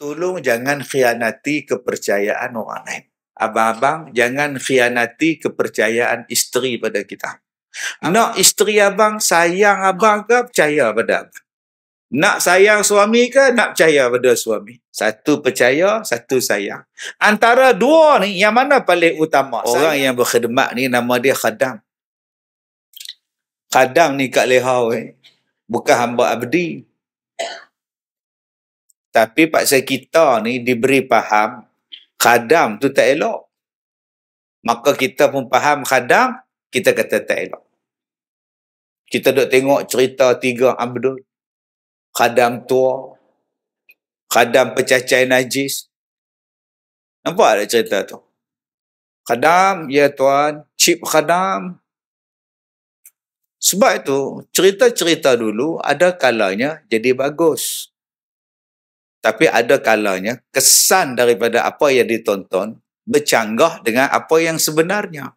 tolong jangan khianati kepercayaan orang lain. Abang-abang, jangan khianati kepercayaan isteri pada kita. Nak isteri abang sayang abang ke percaya pada abang? Nak sayang suami ke nak percaya pada suami? Satu percaya, satu sayang. Antara dua ni, yang mana paling utama? Orang sayang. yang berkhidmat ni nama dia Khadam. Khadam ni kat Lehau eh. Bukan hamba abdi. Tapi paksa kita ni diberi faham kadam tu tak elok. Maka kita pun faham kadam, kita kata tak elok. Kita duk tengok cerita tiga Abdul. Kadam tua. Kadam pecacai najis. Nampak ada cerita tu? Kadam, ya tuan. Cip kadam. Sebab itu, cerita-cerita dulu ada kalanya jadi bagus. Tapi ada kalanya kesan daripada apa yang ditonton bercanggah dengan apa yang sebenarnya.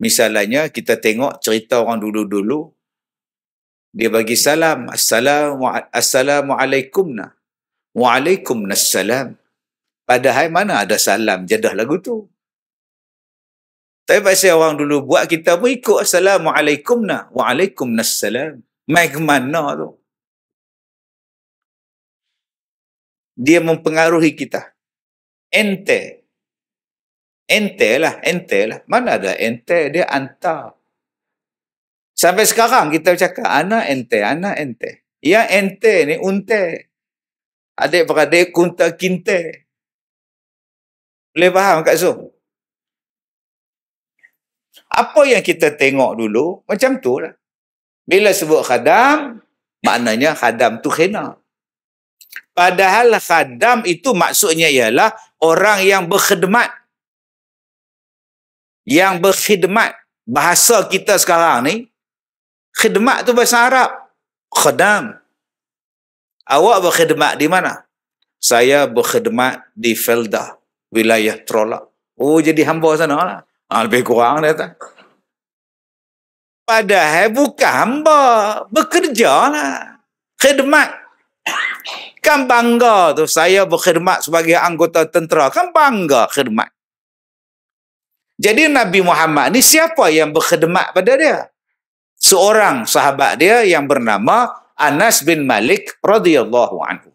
Misalnya kita tengok cerita orang dulu-dulu dia bagi salam assalamu alaikum assalamualaikum nah. Waalaikumsalam. Padahal mana ada salam jadah lagu tu. Tapi pasal orang dulu buat kita pun ikut assalamualaikum alaikum Waalaikumsalam. Mai ke mana tu? dia mempengaruhi kita. Ente. Ente lah, ente lah. Mana ada ente, dia anta. Sampai sekarang kita cakap, anak ente, anak ente. Ya ente ni unte. Adik beradik kunta kinte. Boleh faham kat Zoom? Apa yang kita tengok dulu, macam tu lah. Bila sebut khadam, maknanya khadam tu khinak. Padahal khadam itu maksudnya ialah orang yang berkhidmat. Yang berkhidmat. Bahasa kita sekarang ni, khidmat tu bahasa Arab. Khadam. Awak berkhidmat di mana? Saya berkhidmat di Felda, wilayah Trolak. Oh, jadi hamba sana lah. Ha, lebih kurang dia tak. Padahal bukan hamba. Bekerja lah. Khidmat. Kan bangga tu saya berkhidmat sebagai anggota tentera. Kan bangga khidmat. Jadi Nabi Muhammad ni siapa yang berkhidmat pada dia? Seorang sahabat dia yang bernama Anas bin Malik radhiyallahu anhu.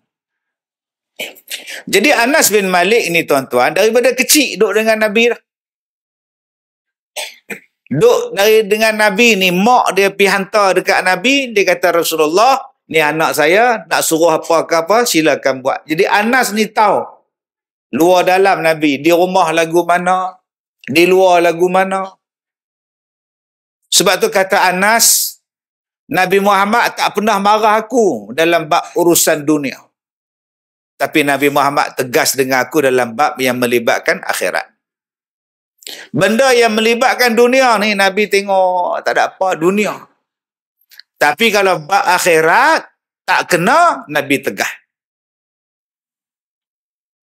Jadi Anas bin Malik ini tuan-tuan daripada kecil duduk dengan Nabi dah. Duk dari dengan Nabi ni, mak dia pergi hantar dekat Nabi, dia kata Rasulullah, ni anak saya nak suruh apa ke apa silakan buat jadi Anas ni tahu luar dalam Nabi di rumah lagu mana di luar lagu mana sebab tu kata Anas Nabi Muhammad tak pernah marah aku dalam bab urusan dunia tapi Nabi Muhammad tegas dengan aku dalam bab yang melibatkan akhirat benda yang melibatkan dunia ni Nabi tengok tak ada apa dunia tapi kalau bab akhirat, tak kena Nabi tegah.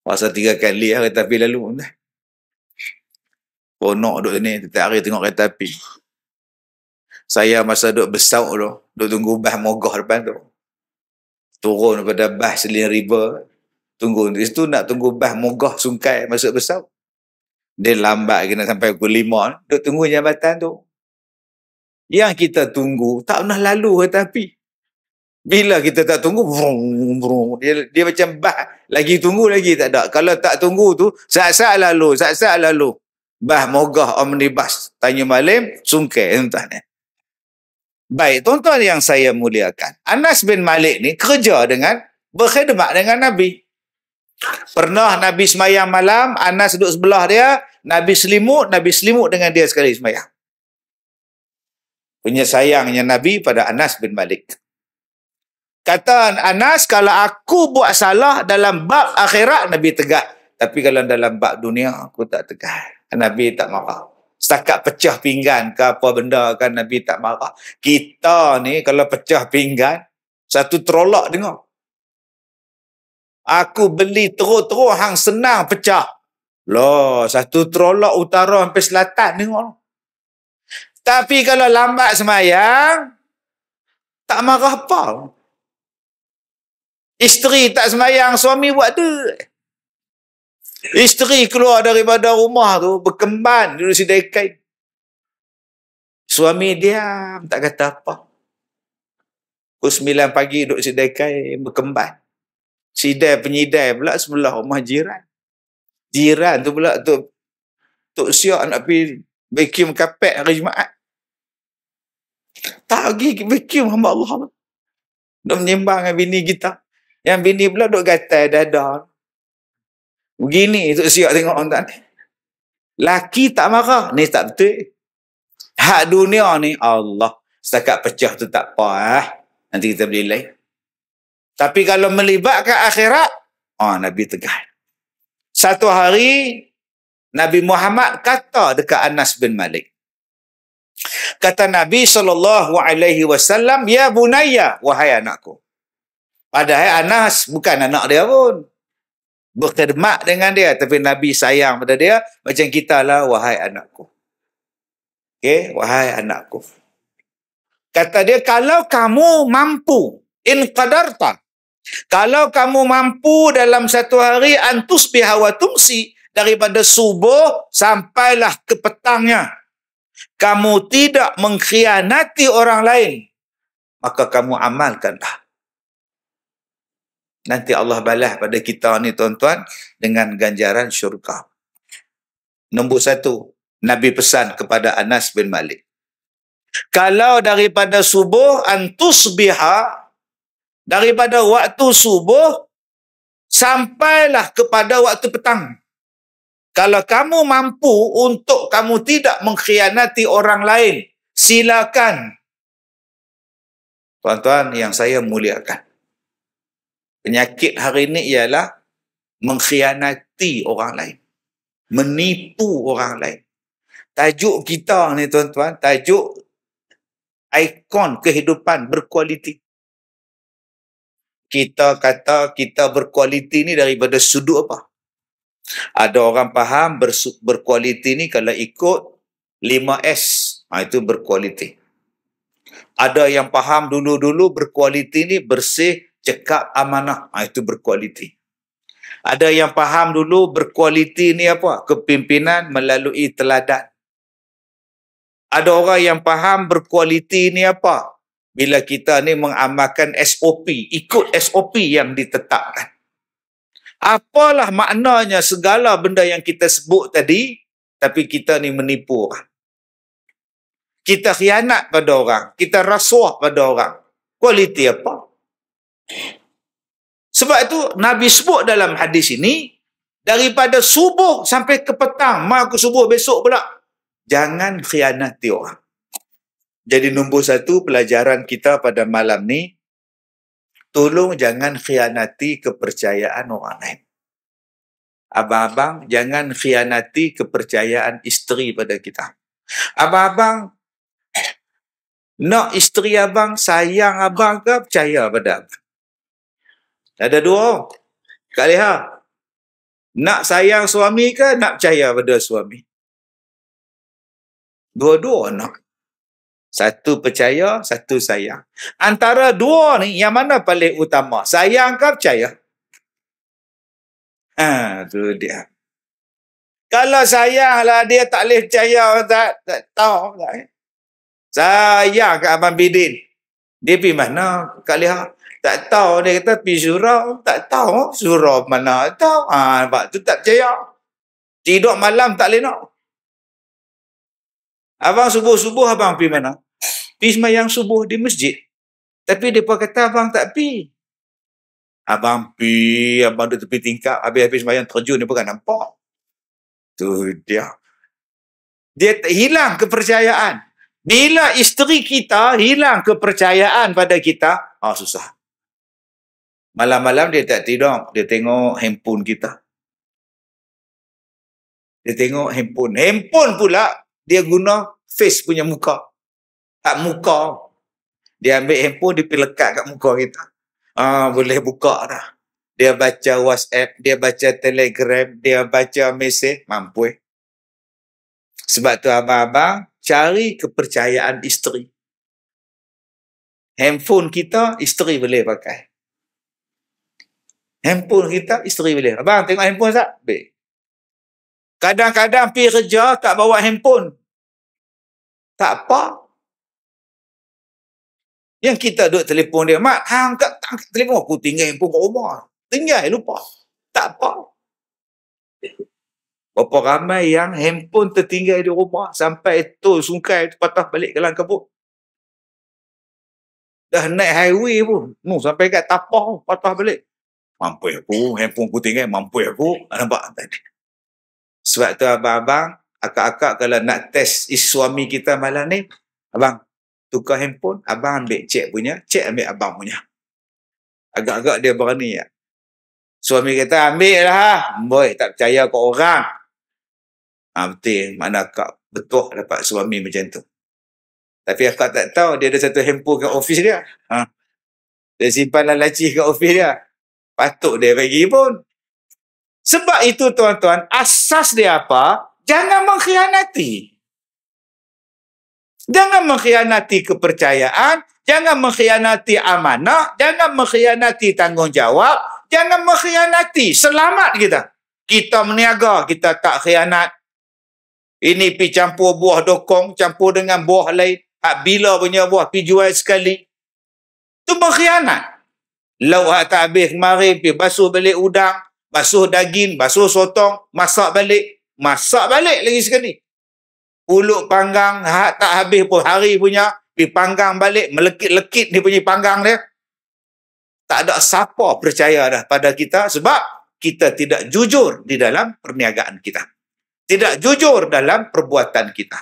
Pasal tiga kali lah kereta api lalu. Ponok duduk sini, tiap hari tengok kereta api. Saya masa duduk besar tu, duduk tunggu bas mogoh depan tu. Turun pada bas Selin River. Tunggu, di situ nak tunggu bas mogoh sungkai masuk besar. Dia lambat kena sampai pukul lima. Duduk tunggu jambatan tu yang kita tunggu tak pernah lalu kereta api. Bila kita tak tunggu, vroom, vroom. Dia, dia macam bah, lagi tunggu lagi tak ada. Kalau tak tunggu tu, saat-saat lalu, saat-saat lalu. Bah mogah omnibus, tanya malam, sungkai tuan eh. Baik, tuan-tuan yang saya muliakan. Anas bin Malik ni kerja dengan, berkhidmat dengan Nabi. Pernah Nabi semayang malam, Anas duduk sebelah dia, Nabi selimut, Nabi selimut dengan dia sekali semayang. Punya sayangnya Nabi pada Anas bin Malik. Kata Anas, kalau aku buat salah dalam bab akhirat, Nabi tegak. Tapi kalau dalam bab dunia, aku tak tegak. Nabi tak marah. Setakat pecah pinggan ke apa benda kan Nabi tak marah. Kita ni kalau pecah pinggan, satu terolak dengar. Aku beli terus-terus hang senang pecah. Loh, satu terolak utara sampai selatan dengar. Tapi kalau lambat semayang, tak marah apa. Isteri tak semayang, suami buat tu. Isteri keluar daripada rumah tu, berkemban, dulu si dekat. Suami diam, tak kata apa. Pukul sembilan pagi duduk sidai berkembang. Sidai penyidai pula sebelah rumah jiran. Jiran tu pula tu tu siak nak pergi vacuum kapek hari Jumaat tak pergi bercium hamba Allah lah. Duk menyembang dengan bini kita. Yang bini pula duk gatal dada. Begini tu siap tengok orang tak ni. Laki tak marah. Ni tak betul. Hak dunia ni Allah. Setakat pecah tu tak apa eh. Nanti kita beli lain. Tapi kalau melibatkan akhirat. Oh Nabi tegak. Satu hari Nabi Muhammad kata dekat Anas bin Malik. Kata Nabi sallallahu alaihi wasallam, "Ya Bunaya wahai anakku." Padahal Anas bukan anak dia pun. Berkhidmat dengan dia tapi Nabi sayang pada dia macam kita lah wahai anakku. Okay, wahai anakku. Kata dia, "Kalau kamu mampu in qadarta, kalau kamu mampu dalam satu hari antus bihawa daripada subuh sampailah ke petangnya kamu tidak mengkhianati orang lain, maka kamu amalkanlah. Nanti Allah balas pada kita ni tuan-tuan dengan ganjaran syurga. Nombor satu, Nabi pesan kepada Anas bin Malik. Kalau daripada subuh antusbiha, daripada waktu subuh, sampailah kepada waktu petang. Kalau kamu mampu untuk kamu tidak mengkhianati orang lain, silakan. Tuan-tuan yang saya muliakan. Penyakit hari ini ialah mengkhianati orang lain. Menipu orang lain. Tajuk kita ni tuan-tuan, tajuk ikon kehidupan berkualiti. Kita kata kita berkualiti ni daripada sudut apa? Ada orang faham bersu- berkualiti ni kalau ikut 5S. Ha, itu berkualiti. Ada yang faham dulu-dulu berkualiti ni bersih, cekap, amanah. Ha, itu berkualiti. Ada yang faham dulu berkualiti ni apa? Kepimpinan melalui teladan. Ada orang yang faham berkualiti ni apa? Bila kita ni mengamalkan SOP, ikut SOP yang ditetapkan. Apalah maknanya segala benda yang kita sebut tadi, tapi kita ni menipu orang. Kita khianat pada orang. Kita rasuah pada orang. Kualiti apa? Sebab itu Nabi sebut dalam hadis ini, daripada subuh sampai ke petang, maka subuh besok pula, jangan khianati orang. Jadi nombor satu pelajaran kita pada malam ni, tolong jangan khianati kepercayaan orang lain. Abang-abang, jangan khianati kepercayaan isteri pada kita. Abang-abang, nak isteri abang, sayang abang ke percaya pada abang? Ada dua orang. Kak Leha, nak sayang suami ke nak percaya pada suami? Dua-dua nak. Satu percaya, satu sayang. Antara dua ni, yang mana paling utama? Sayang ke percaya? Ha, tu dia. Kalau sayang lah, dia tak boleh percaya. Tak, tak tahu. Sayang ke Abang Bidin. Dia pergi mana? Kak Leha. Tak tahu. Dia kata pergi surau. Tak tahu. Surau mana? Tak tahu. Ha, nampak tu tak percaya. Tidur malam tak boleh nak. Abang subuh-subuh abang pergi mana? pergi semayang subuh di masjid. Tapi dia pun kata, abang tak pergi. Abang pi, abang duduk tepi tingkap, habis-habis semayang terjun, dia pun kan nampak. Tu dia. Dia hilang kepercayaan. Bila isteri kita hilang kepercayaan pada kita, ah oh, susah. Malam-malam dia tak tidur, dia tengok handphone kita. Dia tengok handphone. Handphone pula dia guna face punya muka kat muka. Dia ambil handphone, dia pergi lekat kat muka kita. Ah, boleh buka dah. Dia baca WhatsApp, dia baca Telegram, dia baca mesej, mampu eh. Sebab tu abang-abang cari kepercayaan isteri. Handphone kita, isteri boleh pakai. Handphone kita, isteri boleh. Abang, tengok handphone tak? Baik. Kadang-kadang pergi kerja tak bawa handphone. Tak apa, yang kita duduk telefon dia, mak ha, angkat, angkat telefon. Aku tinggal handphone kat rumah. Tinggal, lupa. Tak apa. Berapa ramai yang handphone tertinggal di rumah sampai itu sungai itu patah balik ke kebun. Dah naik highway pun. Nuh, sampai kat tapah patah balik. Mampu aku, handphone aku tinggal, mampu aku. Ah, nampak tadi. Sebab tu abang-abang, akak-akak kalau nak test is suami kita malam ni, abang, tukar handphone, abang ambil cek punya, cek ambil abang punya. Agak-agak dia berani ya. Suami kata, ambil lah. Boy, tak percaya kau orang. Ha, betul, mana kak betul dapat suami macam tu. Tapi akak tak tahu, dia ada satu handphone kat ofis dia. Ha. Dia simpan laci kat ofis dia. Patut dia pergi pun. Sebab itu tuan-tuan, asas dia apa? Jangan mengkhianati. Jangan mengkhianati kepercayaan, jangan mengkhianati amanah, jangan mengkhianati tanggungjawab, jangan mengkhianati selamat kita. Kita meniaga, kita tak khianat. Ini pi campur buah dokong, campur dengan buah lain. Hak bila punya buah pi jual sekali. Tu mengkhianat. Lauk hak tak habis kemarin pi basuh balik udang, basuh daging, basuh sotong, masak balik, masak balik lagi sekali. Uluk panggang hak tak habis pun hari punya. Pergi panggang balik, melekit-lekit dia punya panggang dia. Tak ada siapa percaya dah pada kita sebab kita tidak jujur di dalam perniagaan kita. Tidak jujur dalam perbuatan kita.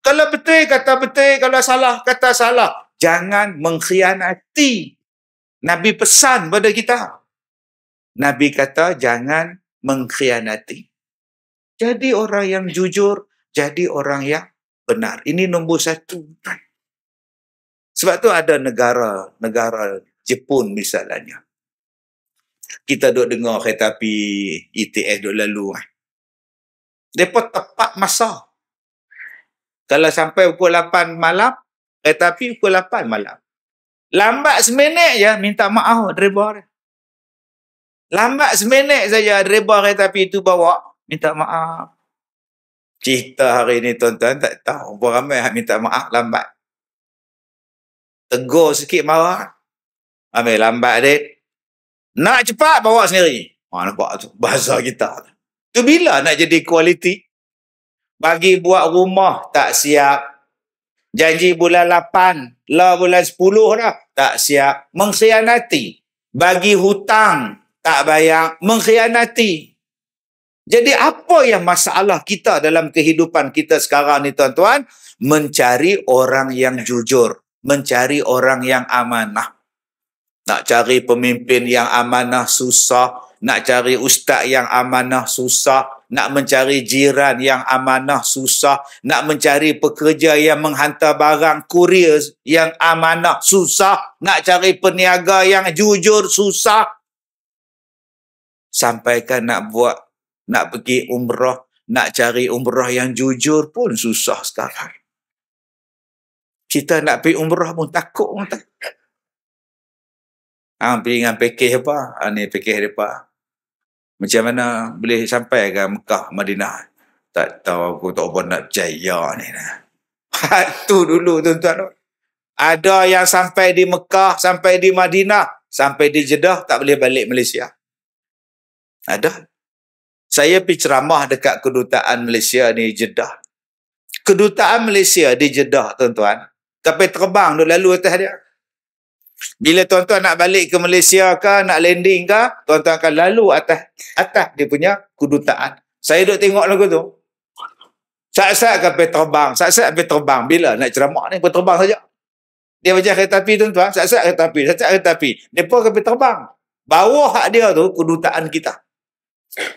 Kalau betul kata betul, kalau salah kata salah. Jangan mengkhianati. Nabi pesan pada kita. Nabi kata jangan mengkhianati. Jadi orang yang jujur jadi orang yang benar. Ini nombor satu. Sebab tu ada negara, negara Jepun misalnya. Kita duk dengar kereta api ETS duk lalu. Eh. Mereka tepat masa. Kalau sampai pukul 8 malam, kereta api pukul 8 malam. Lambat seminit je, minta maaf driver. Lambat seminit saja driver kereta api itu bawa, minta maaf. Cita hari ni tuan-tuan tak tahu apa ramai yang minta maaf lambat tegur sikit marah ambil lambat dek nak cepat bawa sendiri ha, oh, nampak tu bahasa kita tu bila nak jadi kualiti bagi buat rumah tak siap janji bulan 8 lah bulan 10 dah tak siap mengkhianati bagi hutang tak bayar mengkhianati jadi apa yang masalah kita dalam kehidupan kita sekarang ni tuan-tuan? Mencari orang yang jujur. Mencari orang yang amanah. Nak cari pemimpin yang amanah susah. Nak cari ustaz yang amanah susah. Nak mencari jiran yang amanah susah. Nak mencari pekerja yang menghantar barang kurir yang amanah susah. Nak cari peniaga yang jujur susah. Sampaikan nak buat nak pergi umrah, nak cari umrah yang jujur pun susah sekarang. Kita nak pergi umrah pun takut orang tak. Ha, pergi dengan pakej apa? Ha, ni pakej apa? Macam mana boleh sampai ke Mekah, Madinah? Tak tahu aku tak pun nak jaya ni. Itu dulu tuan-tuan. Ada yang sampai di Mekah, sampai di Madinah, sampai di Jeddah, tak boleh balik Malaysia. Ada saya pergi ceramah dekat kedutaan Malaysia ni Jeddah. Kedutaan Malaysia di Jeddah tuan-tuan. Tapi terbang dulu lalu atas dia. Bila tuan-tuan nak balik ke Malaysia ke, nak landing ke, tuan-tuan akan lalu atas atas dia punya kedutaan. Saya duduk tengok lagu tu. Saat-saat akan pergi terbang. Saat-saat akan pergi terbang. Bila nak ceramah ni, pun terbang saja. Dia macam kereta api tuan-tuan. Saat-saat kereta api. Saat-saat kereta api. Dia pun akan pergi terbang. Bawah hak dia tu, kedutaan kita.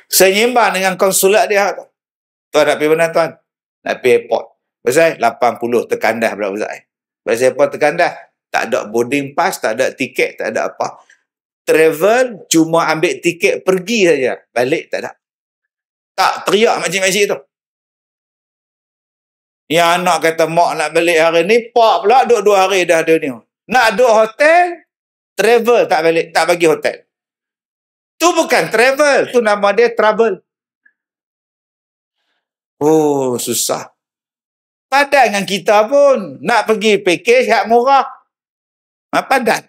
Saya nyimbang dengan konsulat dia. Tu. Tuan nak pergi mana tuan? Nak pergi airport. Pasal 80 terkandas berapa-apa. Eh. Pasal airport terkandas. Tak ada boarding pass, tak ada tiket, tak ada apa. Travel cuma ambil tiket pergi saja. Balik tak ada. Tak teriak macam-macam tu. Yang anak kata mak nak balik hari ni, pak pula duduk dua hari dah dunia. Nak duduk hotel, travel tak balik, tak bagi hotel. Tu bukan travel, tu nama dia travel. Oh, susah. Padan dengan kita pun. Nak pergi package yang murah. Mak padan.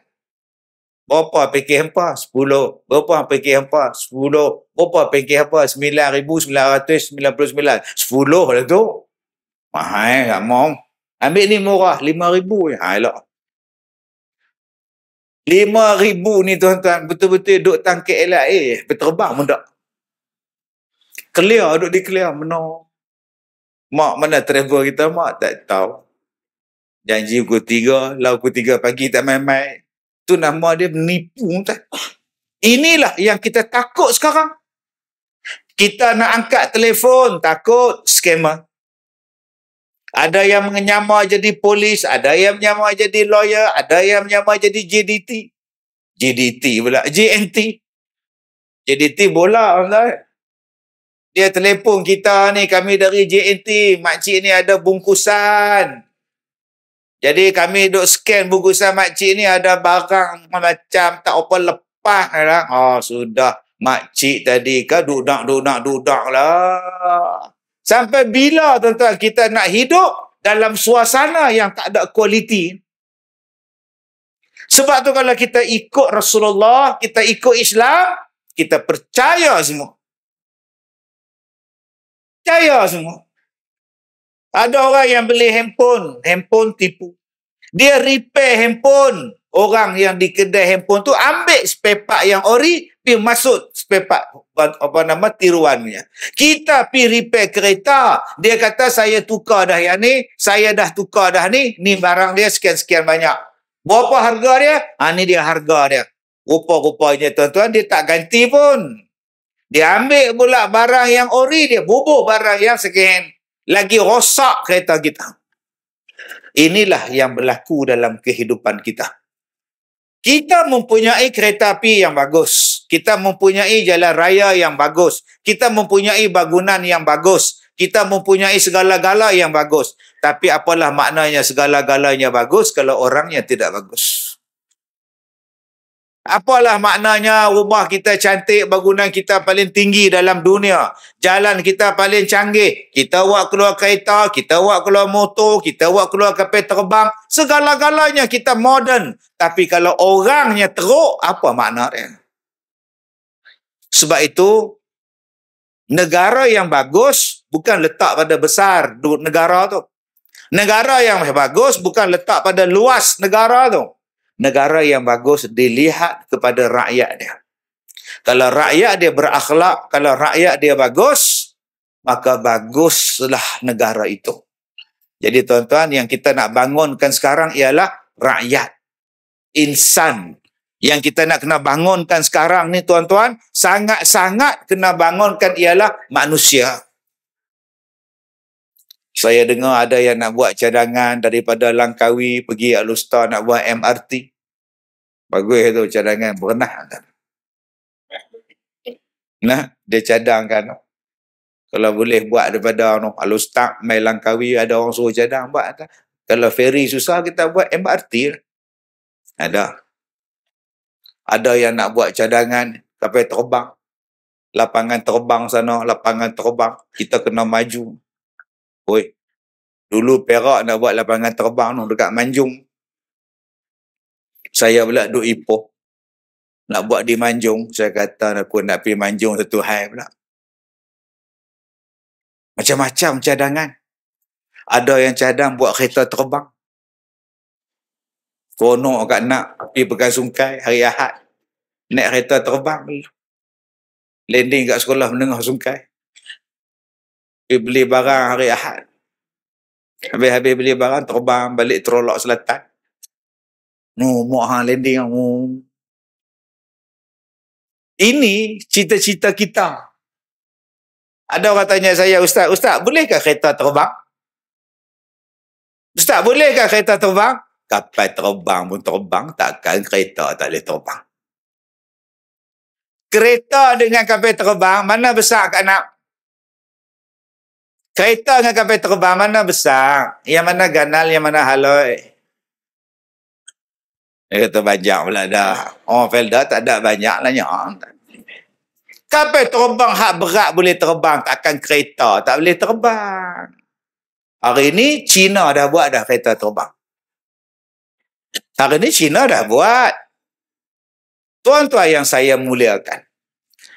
Berapa package hampa? 10. Berapa package hampa? 10. Berapa sembilan puluh sembilan sepuluh. lah tu. Mahal, tak mau. Ambil ni murah, 5,000. Ha, elok. Lima ribu ni tuan-tuan betul-betul duk tang KLIA eh, berterbang mendak. Clear duk di clear mana. Mak mana travel kita mak tak tahu. Janji pukul tiga, lau pukul tiga pagi tak main-main. Tu nama dia menipu tuan. Inilah yang kita takut sekarang. Kita nak angkat telefon takut skamer. Ada yang menyamar jadi polis, ada yang menyamar jadi lawyer, ada yang menyamar jadi JDT. JDT pula, JNT. JDT bola lah. Dia telefon kita ni, kami dari JNT, makcik ni ada bungkusan. Jadi kami duk scan bungkusan makcik ni ada barang macam tak apa lepas lah. Oh, sudah makcik tadi kan dudak-dudak-dudak lah. Sampai bila tuan-tuan kita nak hidup dalam suasana yang tak ada kualiti. Sebab tu kalau kita ikut Rasulullah, kita ikut Islam, kita percaya semua. Percaya semua. Ada orang yang beli handphone, handphone tipu. Dia repair handphone, orang yang di kedai handphone tu ambil spare yang ori pergi masuk spare apa nama tiruannya. Kita pergi repair kereta, dia kata saya tukar dah yang ni, saya dah tukar dah ni, ni barang dia sekian-sekian banyak. Berapa harga dia? Ha, ni dia harga dia. Rupa-rupanya tuan-tuan, dia tak ganti pun. Dia ambil pula barang yang ori dia, bubuh barang yang sekian. Lagi rosak kereta kita. Inilah yang berlaku dalam kehidupan kita. Kita mempunyai kereta api yang bagus. Kita mempunyai jalan raya yang bagus. Kita mempunyai bangunan yang bagus. Kita mempunyai segala-gala yang bagus. Tapi apalah maknanya segala-galanya bagus kalau orangnya tidak bagus. Apalah maknanya rumah kita cantik, bangunan kita paling tinggi dalam dunia. Jalan kita paling canggih. Kita buat keluar kereta, kita buat keluar motor, kita buat keluar kapal terbang. Segala-galanya kita modern. Tapi kalau orangnya teruk, apa maknanya? Sebab itu, negara yang bagus bukan letak pada besar negara tu. Negara yang bagus bukan letak pada luas negara tu negara yang bagus dilihat kepada rakyat dia. Kalau rakyat dia berakhlak, kalau rakyat dia bagus, maka baguslah negara itu. Jadi tuan-tuan yang kita nak bangunkan sekarang ialah rakyat. Insan yang kita nak kena bangunkan sekarang ni tuan-tuan sangat-sangat kena bangunkan ialah manusia. Saya dengar ada yang nak buat cadangan daripada Langkawi pergi Alustar nak buat MRT. Bagus tu cadangan pernah kan? Nah, dia cadangkan. Kalau boleh buat daripada no, Alustar, Mai Langkawi ada orang suruh cadang buat. Kan? Kalau feri susah kita buat MRT. Ada. Ada yang nak buat cadangan sampai terbang. Lapangan terbang sana, lapangan terbang. Kita kena maju. Oi, dulu Perak nak buat lapangan terbang tu dekat Manjung. Saya pula duduk Ipoh. Nak buat di Manjung. Saya kata aku nak pergi Manjung satu hari pula. Macam-macam cadangan. Ada yang cadang buat kereta terbang. Kono kat nak pergi pegang sungai, hari Ahad. Naik kereta terbang. Landing kat sekolah menengah sungai? pergi beli barang hari Ahad. Habis-habis beli barang, terbang balik terolak selatan. Nu, muak hang landing hang. Ini cita-cita kita. Ada orang tanya saya, Ustaz, Ustaz, bolehkah kereta terbang? Ustaz, bolehkah kereta terbang? Kapal terbang pun terbang, takkan kereta tak boleh terbang. Kereta dengan kapal terbang, mana besar ke anak? Kereta dengan kapal terbang mana besar? Yang mana ganal, yang mana haloi? Dia kata banyak pula dah. Orang oh, Felda tak ada banyak lah. Kapal terbang hak berat boleh terbang. Takkan kereta tak boleh terbang. Hari ini China dah buat dah kereta terbang. Hari ini China dah buat. Tuan-tuan yang saya muliakan.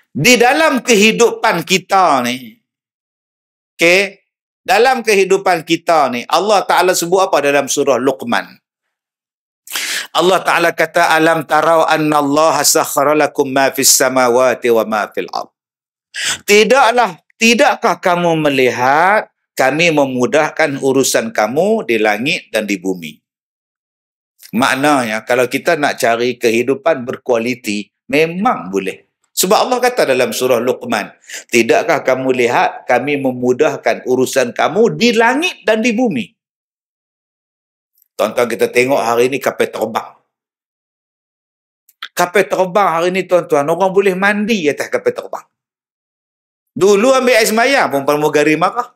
Di dalam kehidupan kita ni, Okay. Dalam kehidupan kita ni, Allah Ta'ala sebut apa dalam surah Luqman? Allah Ta'ala kata, Alam tarau anna Allah sakhara lakum ma fis samawati wa ma fil ard. Tidaklah, tidakkah kamu melihat kami memudahkan urusan kamu di langit dan di bumi? Maknanya, kalau kita nak cari kehidupan berkualiti, memang boleh. Sebab Allah kata dalam surah Luqman, tidakkah kamu lihat kami memudahkan urusan kamu di langit dan di bumi? Tuan-tuan kita tengok hari ini kapal terbang. Kapal terbang hari ini tuan-tuan, orang boleh mandi atas kapal terbang. Dulu ambil air semayang pun permugari marah.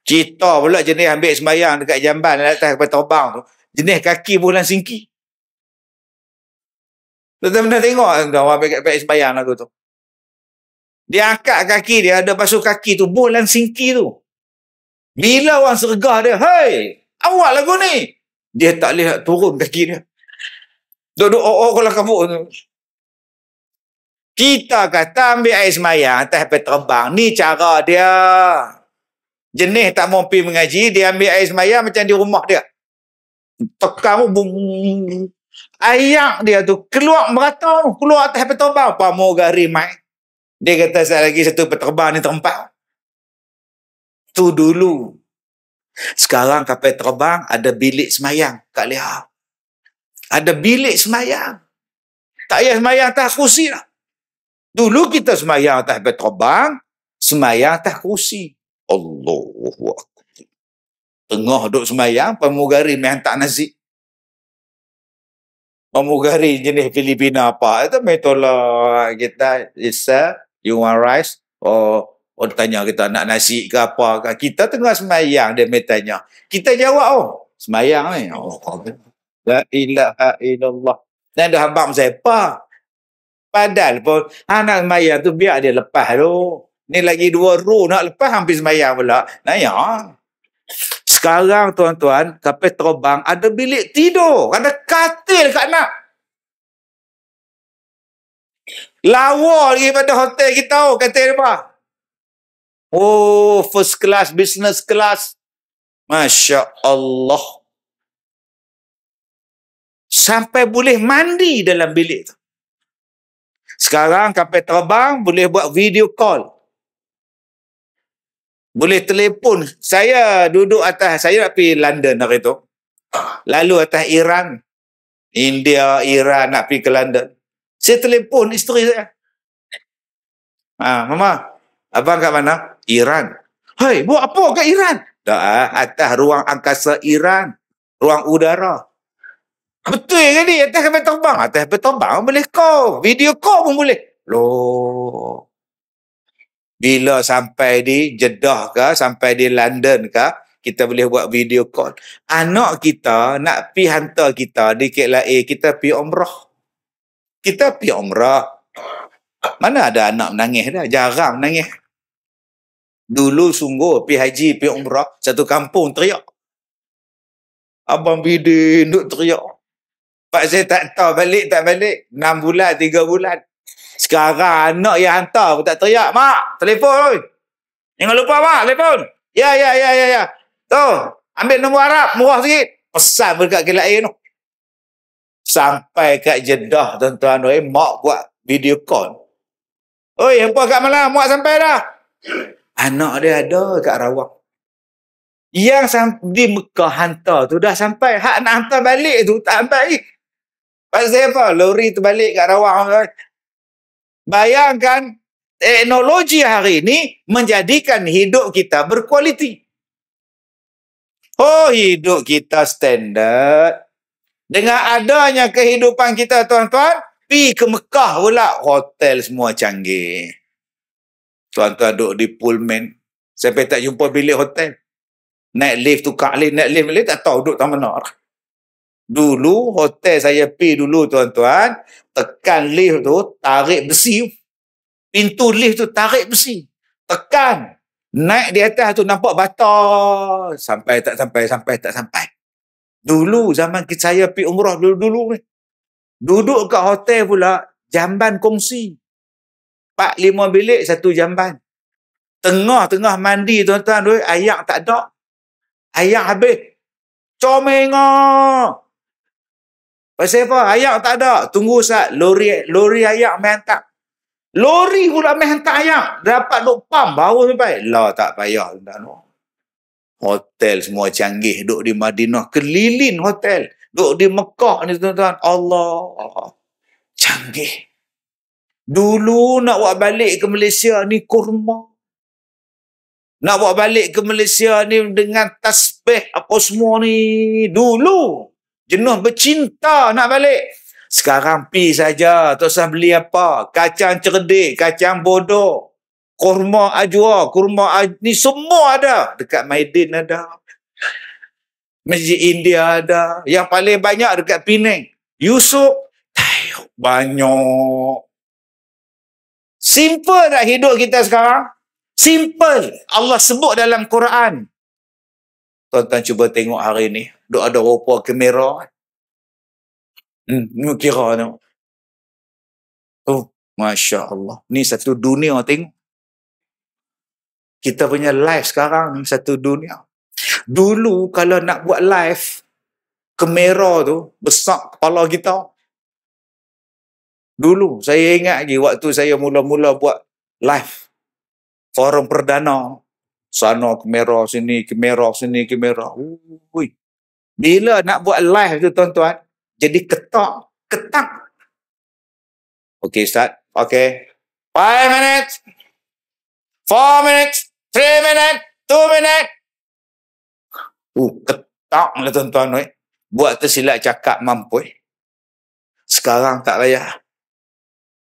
Cita pula jenis ambil air semayang dekat jamban atas kapal terbang tu. Jenis kaki bulan singki. Tuan-tuan pernah tengok kan kau orang pakai pakai sembahyang lah tu tu. Dia angkat kaki dia ada basuh kaki tu bulan singki tu. Bila orang sergah dia, "Hei, awak lagu ni." Dia tak boleh turun kaki dia. Duduk oh oh kalau kamu tu. Kita kata ambil air semayang atas api terbang. Ni cara dia. Jenis tak mau pergi mengaji, dia ambil air semayang macam di rumah dia. Tekan pun Ayak dia tu keluar merata keluar atas petobang apa mau gari mai. Dia kata saya lagi satu petobang ni tempat. Tu dulu. Sekarang kapal terbang ada bilik semayang kat leha. Ada bilik semayang. Tak payah semayang atas kursi lah. Dulu kita semayang atas kapal terbang, semayang atas kursi. Allahu Akbar. Tengah duduk semayang, pemugari main tak nasib memugari jenis Filipina apa. Itu metola kita isal, you want rice? Or, oh, or oh, tanya kita nak nasi ke apa ke. Kita tengah semayang, dia mai tanya. Kita jawab, oh, semayang ni. Oh, La ilaha illallah. Dan dah hamba siapa? Padahal pun, anak ha, semayang tu biar dia lepas tu. Ni lagi dua ru nak lepas hampir semayang pula. Nah, ya. Sekarang tuan-tuan, kapal terbang ada bilik tidur. Ada katil kat nak. Lawa lagi pada hotel kita tahu, kata dia Oh, first class, business class. Masya Allah. Sampai boleh mandi dalam bilik tu. Sekarang kapal terbang boleh buat video call boleh telefon saya duduk atas saya nak pergi London hari tu lalu atas Iran India Iran nak pergi ke London saya telefon isteri saya ha, mama abang kat mana Iran hai buat apa kat Iran tak ah, atas ruang angkasa Iran ruang udara betul ke ni atas kapal terbang atas kapal terbang boleh call video call pun boleh loh bila sampai di Jeddah ke sampai di London ke kita boleh buat video call anak kita nak pi hantar kita di KLIA lah, eh, kita pi umrah kita pi umrah mana ada anak menangis dah jarang menangis dulu sungguh pi haji pi umrah satu kampung teriak abang bidin duk teriak Pak saya tak tahu balik tak balik. 6 bulan, 3 bulan. Sekarang anak yang hantar aku tak teriak. Mak, telefon. Oi. Jangan lupa mak, telefon. Ya, ya, ya, ya, ya. Tu, ambil nombor Arab, murah sikit. Pesan pun dekat Gila tu. Sampai kat Jeddah, tuan-tuan. Oi, mak buat video call. Oi, hampa kat malam, mak sampai dah. Anak dia ada kat Rawak. Yang di Mekah hantar tu dah sampai. Hak nak hantar balik tu tak sampai. Pasal apa? Lori tu balik kat Rawak. Bayangkan teknologi hari ini menjadikan hidup kita berkualiti. Oh, hidup kita standard. Dengan adanya kehidupan kita, tuan-tuan, pergi ke Mekah pula, hotel semua canggih. Tuan-tuan duduk di Pullman, sampai tak jumpa bilik hotel. Naik lift tu kak lift, naik lift, lift tak tahu duduk tak mana dulu hotel saya pi dulu tuan-tuan tekan lift tu tarik besi pintu lift tu tarik besi tekan naik di atas tu nampak batal sampai tak sampai sampai tak sampai dulu zaman kita saya pi umrah dulu-dulu ni duduk kat hotel pula jamban kongsi 4 lima bilik satu jamban tengah-tengah mandi tuan-tuan duit ayak tak ada ayak habis comengok Pasal apa? Ayak tak ada. Tunggu sat. Lori lori ayak main hantar. Lori pula main hantar ayak. Dapat duk pam. Baru sampai. Lah tak payah. Tak no. Hotel semua canggih. Duk di Madinah. Kelilin hotel. Duk di Mekah ni tuan-tuan. Allah. Canggih. Dulu nak buat balik ke Malaysia ni kurma. Nak buat balik ke Malaysia ni dengan tasbih apa semua ni. Dulu jenuh bercinta nak balik. Sekarang pi saja, tak usah beli apa. Kacang cerdik, kacang bodoh. Kurma ajwa, kurma aj- ni semua ada. Dekat Maidin ada. Masjid India ada. Yang paling banyak dekat Penang. Yusuf, banyak. Simple nak hidup kita sekarang? Simple. Allah sebut dalam Quran. Tuan-tuan cuba tengok hari ni duk ada rupa kamera. Kan? Hmm, ni kira ni. Oh, Masya Allah. Ni satu dunia tengok. Kita punya live sekarang ni satu dunia. Dulu kalau nak buat live, kamera tu besar kepala kita. Dulu saya ingat lagi waktu saya mula-mula buat live. Forum perdana. Sana kamera, sini kamera, sini kamera. Ui, bila nak buat live tu tuan-tuan, jadi ketak, ketak. Okay Ustaz, okay. Five minutes, four minutes, three minutes, two minutes. Uh, ketak lah tuan-tuan. Eh. Buat tersilap cakap mampu. Eh. Sekarang tak layak.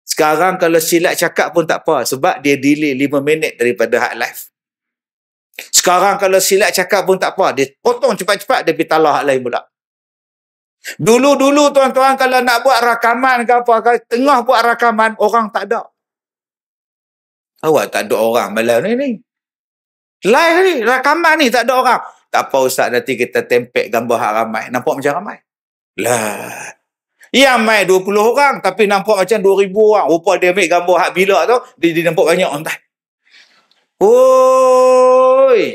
Sekarang kalau silap cakap pun tak apa. Sebab dia delay lima minit daripada hard live. Sekarang kalau silap cakap pun tak apa. Dia potong cepat-cepat, dia pergi talak lain pula. Dulu-dulu tuan-tuan kalau nak buat rakaman ke apa, kalau tengah buat rakaman, orang tak ada. Awak tak ada orang malam ni ni. Live ni, rakaman ni tak ada orang. Tak apa ustaz, nanti kita tempek gambar hak ramai. Nampak macam ramai. Lah. Yang mai 20 orang tapi nampak macam 2,000 orang. Rupa dia ambil gambar hak bila tu, dia, dia nampak banyak orang. Oi.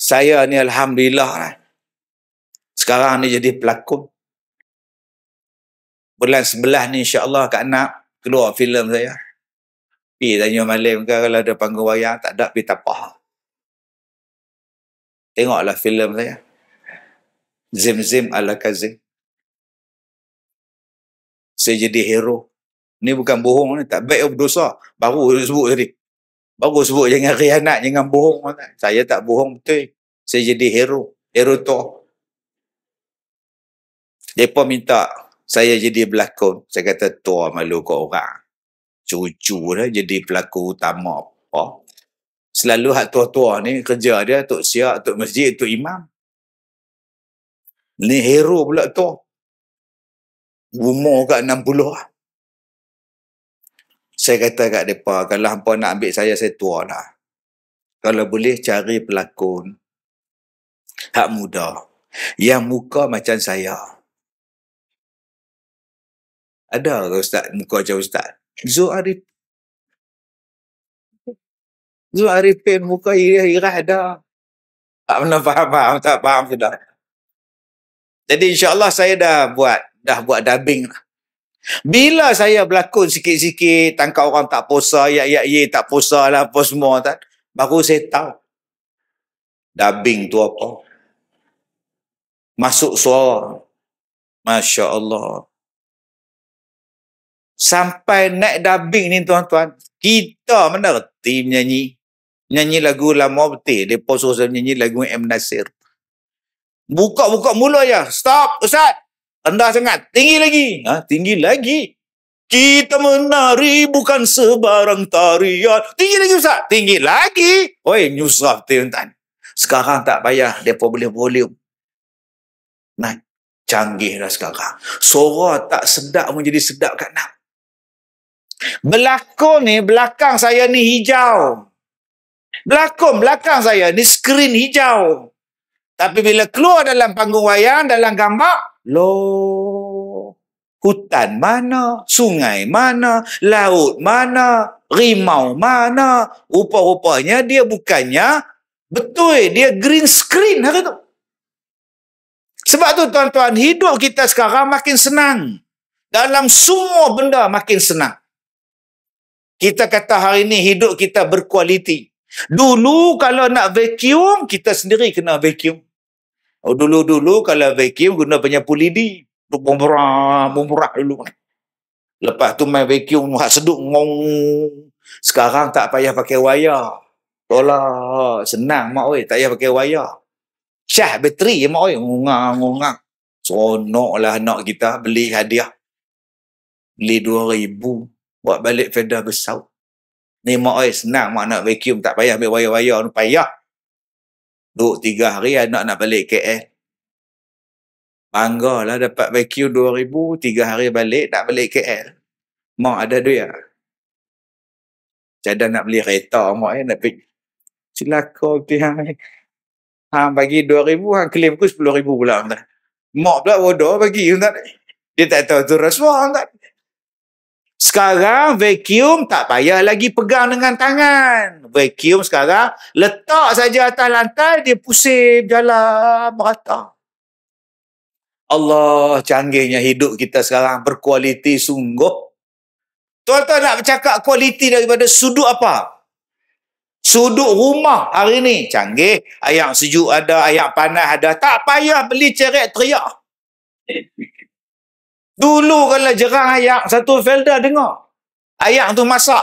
Saya ni alhamdulillah lah. Sekarang ni jadi pelakon. Bulan sebelah ni insya-Allah Kak Nak keluar filem saya. Pi tanya Malim ke kalau ada panggung wayang tak ada pi tapa. Tengoklah filem saya. Zim Zim ala Kazim. Saya jadi hero. Ni bukan bohong ni. Tak baik berdosa. Baru sebut tadi. Baru sebut jangan rianat, jangan bohong. Saya tak bohong betul. Saya jadi hero. Hero tu. Mereka minta saya jadi pelakon. Saya kata tua malu kau orang. Cucu lah jadi pelakon utama. Apa? Ha? Selalu hak tua-tua ni kerja dia tok siak, tok masjid, tok imam. Ni hero pula tu. Umur kat 60 lah. Saya kata kat mereka, kalau hampa nak ambil saya, saya tua dah. Kalau boleh cari pelakon, hak muda, yang muka macam saya. Ada ke Ustaz muka macam Ustaz? Zul Arif. Zul Arifin muka irah-irah ada. Tak pernah faham, faham, tak faham sudah. Jadi insyaAllah saya dah buat, dah buat dubbing lah. Bila saya berlakon sikit-sikit, tangkap orang tak posa, ya ya ya tak posa lah apa semua tak. Baru saya tahu. Dabing tu apa? Masuk suara. Masya Allah. Sampai naik dabing ni tuan-tuan. Kita mana reti menyanyi. Nyanyi lagu lama betul. Dia pun suruh saya menyanyi lagu M. Nasir. Buka-buka mula ya. Stop Ustaz rendah sangat. Tinggi lagi. Ha, tinggi lagi. Kita menari bukan sebarang tarian. Tinggi lagi Ustaz. Tinggi lagi. Oi, nyusah tuan-tuan. Sekarang tak payah depa boleh volume. Naik. Canggih dah sekarang. Suara tak sedap menjadi sedap kat nak. Belakon ni, belakang saya ni hijau. Belakon belakang saya ni skrin hijau. Tapi bila keluar dalam panggung wayang, dalam gambar, Loh, hutan mana, sungai mana, laut mana, rimau mana. Rupa-rupanya dia bukannya betul. Dia green screen hari tu. Sebab tu tuan-tuan, hidup kita sekarang makin senang. Dalam semua benda makin senang. Kita kata hari ini hidup kita berkualiti. Dulu kalau nak vacuum, kita sendiri kena vacuum. Oh, dulu-dulu kalau vacuum guna penyapu lidi. Tu bumerah, bumerah dulu. Lepas tu main vacuum, hak seduk. Ngong. Sekarang tak payah pakai wayar. Tolak, senang mak oi. Tak payah pakai wayar. Syah bateri ya, mak oi. Ngungang, ngungang. Sonok lah anak kita beli hadiah. Beli dua ribu. Buat balik fedah besar. Ni mak oi senang mak nak vacuum. Tak payah ambil wayar-wayar. Payah. Duk tiga hari anak nak balik ke KL. Bangga lah dapat VQ ribu tiga hari balik nak balik ke KL. Mak ada duit lah. Cadang nak beli kereta mak eh, nak pergi. Silakan pihak eh. Ha, bagi dua ribu 2000, ha, ku sepuluh ribu pula. Mak pula bodoh bagi. Tak? Dia tak tahu tu rasuah. Tak? Sekarang vacuum tak payah lagi pegang dengan tangan. Vacuum sekarang letak saja atas lantai dia pusing jalan merata. Allah canggihnya hidup kita sekarang berkualiti sungguh. Tuan-tuan nak bercakap kualiti daripada sudut apa? Sudut rumah hari ni canggih. Ayak sejuk ada, ayak panas ada. Tak payah beli ceret teriak. Eh, Dulu kalau jerang ayak, satu Felda dengar. Ayak tu masak.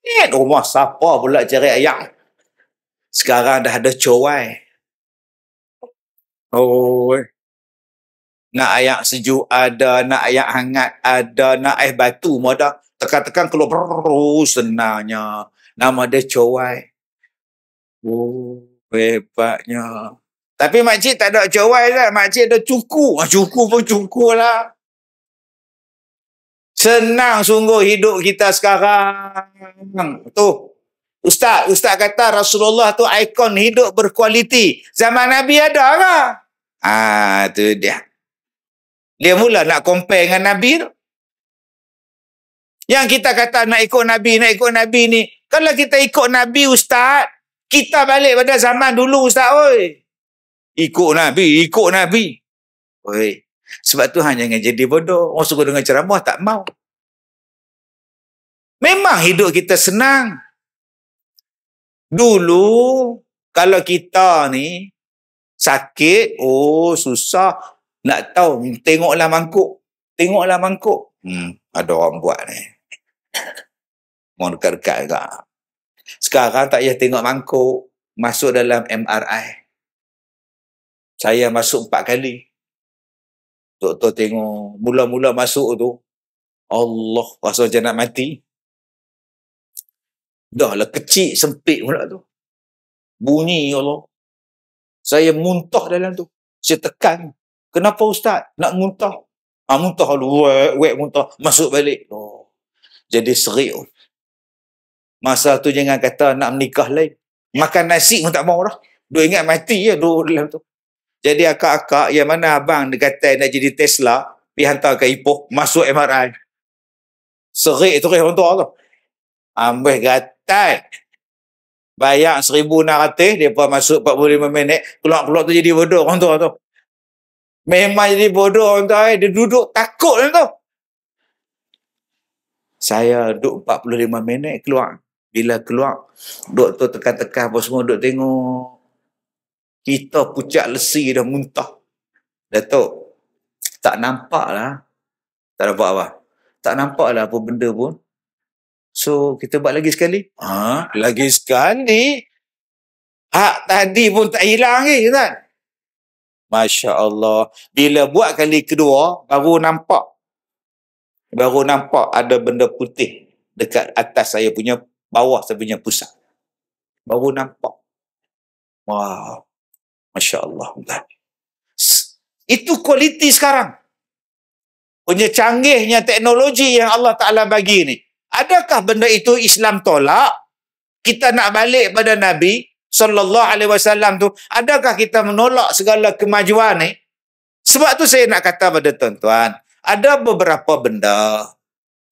Ingat eh, eh, rumah siapa pula cari ayak. Sekarang dah ada cowai. Oh. Eh. Nak ayak sejuk ada, nak ayak hangat ada, nak air batu pun ada. Tekan-tekan keluar perru senangnya. Nama dia cowai. Oh, hebatnya. Tapi makcik tak ada cowai lah. Makcik ada cukup, ah, cukup pun cukup lah. Senang sungguh hidup kita sekarang. Tu. Ustaz, ustaz kata Rasulullah tu ikon hidup berkualiti. Zaman Nabi ada ke? Ah, tu dia. Dia mula nak compare dengan Nabi Yang kita kata nak ikut Nabi, nak ikut Nabi ni. Kalau kita ikut Nabi Ustaz, kita balik pada zaman dulu Ustaz. Oi. Ikut Nabi, ikut Nabi. Oi. Sebab Tuhan jangan jadi bodoh. Orang suka dengar ceramah tak mau. Memang hidup kita senang. Dulu kalau kita ni sakit, oh susah. Nak tahu, tengoklah mangkuk. Tengoklah mangkuk. Hmm, ada orang buat ni. Mau dekat-dekat juga. Sekarang tak payah tengok mangkuk. Masuk dalam MRI. Saya masuk empat kali. Doktor tengok mula-mula masuk tu Allah rasa macam nak mati. Dah lah kecil sempit pula tu. Bunyi ya Allah. Saya muntah dalam tu. Saya tekan. Kenapa ustaz nak muntah? Ha, muntah dulu. Wek, wek muntah. Masuk balik. Oh. Jadi serik. Oh. Masa tu jangan kata nak menikah lain. Makan nasi pun tak mahu dah. Dia ingat mati ya dulu dalam tu. Jadi akak-akak yang mana abang dia kata nak jadi Tesla, pi hantar ke Ipoh masuk MRI. Serik tu kan orang tua tu. Ambil gatai. Bayar 1,600, dia pun masuk 45 minit, keluar-keluar tu jadi bodoh orang tua tu. Memang jadi bodoh orang tua eh. Dia duduk takut orang tu. Saya duduk 45 minit keluar. Bila keluar, doktor tekan-tekan apa semua, duduk tengok kita pucat lesi dah muntah. Datuk, tak nampak lah. Tak nampak apa? Tak nampak lah apa benda pun. So, kita buat lagi sekali. Ha? Lagi sekali? Hak tadi pun tak hilang lagi, kan? Masya Allah. Bila buat kali kedua, baru nampak. Baru nampak ada benda putih dekat atas saya punya, bawah saya punya pusat. Baru nampak. Wow. Masya Allah. Itu kualiti sekarang. Punya canggihnya teknologi yang Allah Ta'ala bagi ni. Adakah benda itu Islam tolak? Kita nak balik pada Nabi Sallallahu Alaihi Wasallam tu. Adakah kita menolak segala kemajuan ni? Sebab tu saya nak kata pada tuan-tuan. Ada beberapa benda.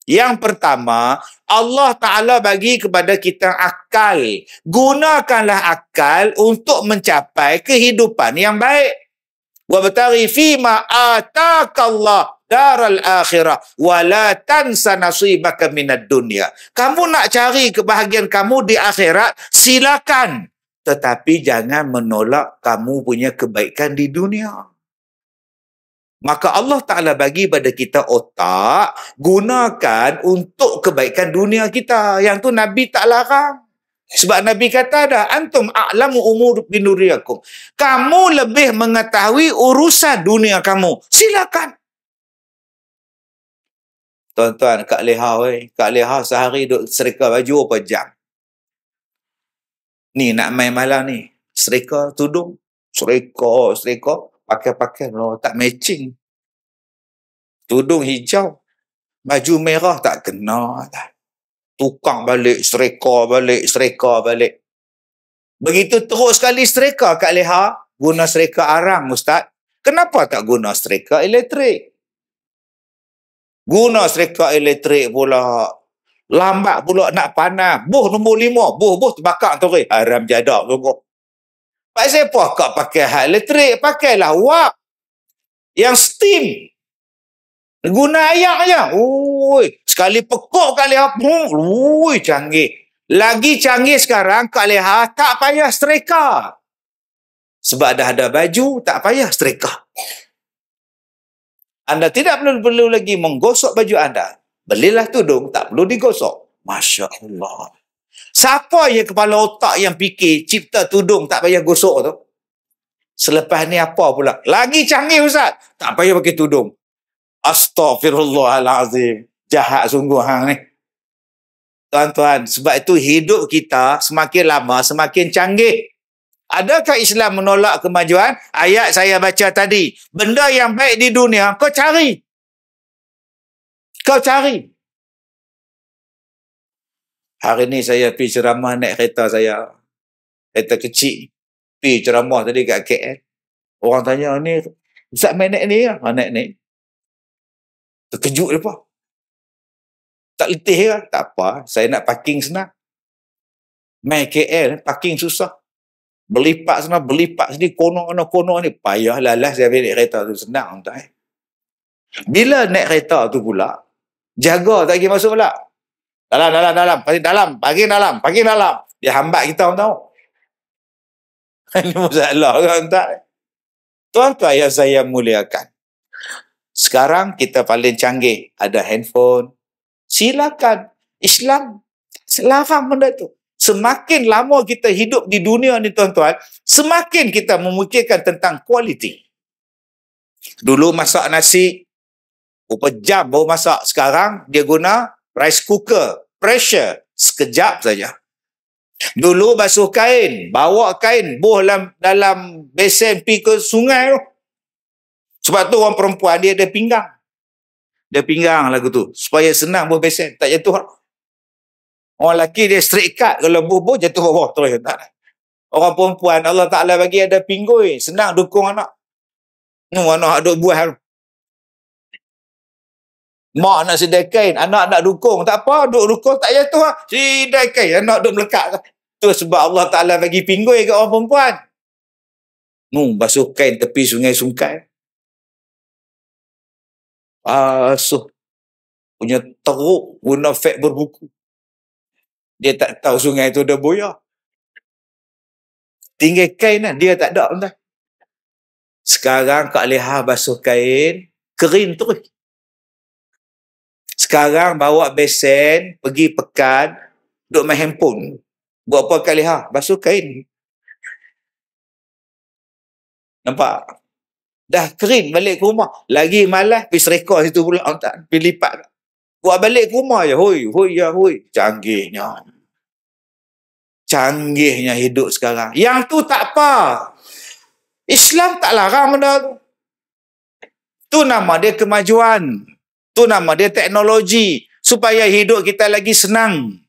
Yang pertama, Allah Ta'ala bagi kepada kita akal. Gunakanlah akal untuk mencapai kehidupan yang baik. Wa batari fi ma ataakallah daral akhirah wa la tansa nasibaka minad dunya. Kamu nak cari kebahagiaan kamu di akhirat, silakan. Tetapi jangan menolak kamu punya kebaikan di dunia. Maka Allah Ta'ala bagi pada kita otak, gunakan untuk kebaikan dunia kita. Yang tu Nabi tak larang. Sebab Nabi kata ada, antum a'lamu umur binuriakum. Kamu lebih mengetahui urusan dunia kamu. Silakan. Tuan-tuan, Kak Leha, wey. Kak Leha sehari duduk serika baju apa jam? Ni nak main malam ni. Serika tudung. Serika, serika pakai-pakai mereka tak matching. Tudung hijau, baju merah tak kena. Lah. Tukang balik, sereka balik, sereka balik. Begitu teruk sekali sereka kat leha, guna sereka arang ustaz. Kenapa tak guna sereka elektrik? Guna sereka elektrik pula. Lambat pula nak panas. Buh nombor lima. Buh, buh terbakar tu. Haram jadak tu. Buh. Pak siapa kau pakai hal elektrik? Pakailah wap. Yang steam. Guna ayak je. Ui, sekali pekuk kali ha. Hmm, ui, canggih. Lagi canggih sekarang kali ha. Tak payah streka. Sebab dah ada baju, tak payah streka. Anda tidak perlu perlu lagi menggosok baju anda. Belilah tudung, tak perlu digosok. Masya Allah. Siapa yang kepala otak yang fikir cipta tudung tak payah gosok tu? Selepas ni apa pula? Lagi canggih Ustaz. Tak payah pakai tudung. Astaghfirullahalazim. Jahat sungguh hang ni. Tuan-tuan, sebab itu hidup kita semakin lama semakin canggih. Adakah Islam menolak kemajuan? Ayat saya baca tadi. Benda yang baik di dunia, kau cari. Kau cari. Hari ni saya pergi ceramah naik kereta saya. Kereta kecil. Pergi ceramah tadi kat KL. Orang tanya ni, Ustaz main naik ni? Ha, naik ni. Terkejut dia apa? Tak letih ke? Tak apa. Saya nak parking senang. Main KL, parking susah. Berlipat sana, berlipat sini, konon-konon-konon ni. Payahlah lah saya naik kereta tu. Senang tu eh. Bila naik kereta tu pula, jaga tak pergi masuk pula. Dalam, dalam, dalam. Pagi dalam. Pagi dalam. Pagi dalam. Dia hambat kita orang tahu. Ini masalah orang tak. Tuan-tuan yang saya muliakan. Sekarang kita paling canggih. Ada handphone. Silakan. Islam. Selafah benda tu. Semakin lama kita hidup di dunia ni tuan-tuan. Semakin kita memikirkan tentang kualiti. Dulu masak nasi. Rupa jam baru masak. Sekarang dia guna rice cooker pressure sekejap saja. Dulu basuh kain, bawa kain buh dalam dalam besen pi ke sungai tu. Sebab tu orang perempuan dia ada pinggang. Dia pinggang lagu tu supaya senang buh besen tak jatuh. Orang lelaki dia straight cut kalau buh-buh jatuh bawah terus tak. Orang perempuan Allah Taala bagi ada pinggul senang dukung anak. Nu anak duk buah Mak nak sedekain, anak nak dukung. Tak apa, duk dukung tak jatuh lah. Sedekain, anak duk melekat. Tu sebab Allah Ta'ala bagi pinggul ke orang perempuan. Nu, basuh kain tepi sungai sungkai. Basuh. Punya teruk, guna fek berbuku. Dia tak tahu sungai tu dah boya. Tinggal kain lah, dia tak ada. Sekarang Kak Leha basuh kain, kering terus. Sekarang bawa besen, pergi pekan, duduk main handphone. Buat apa kat leha? Basuh kain. Nampak? Dah kering balik ke rumah. Lagi malas, pergi serekor situ pula. Oh, tak, pergi lipat. Buat balik ke rumah je. Hoi, hoi, ya, hoi. Canggihnya. Canggihnya hidup sekarang. Yang tu tak apa. Islam tak larang tu. Tu nama dia kemajuan. Tu nama dia teknologi supaya hidup kita lagi senang.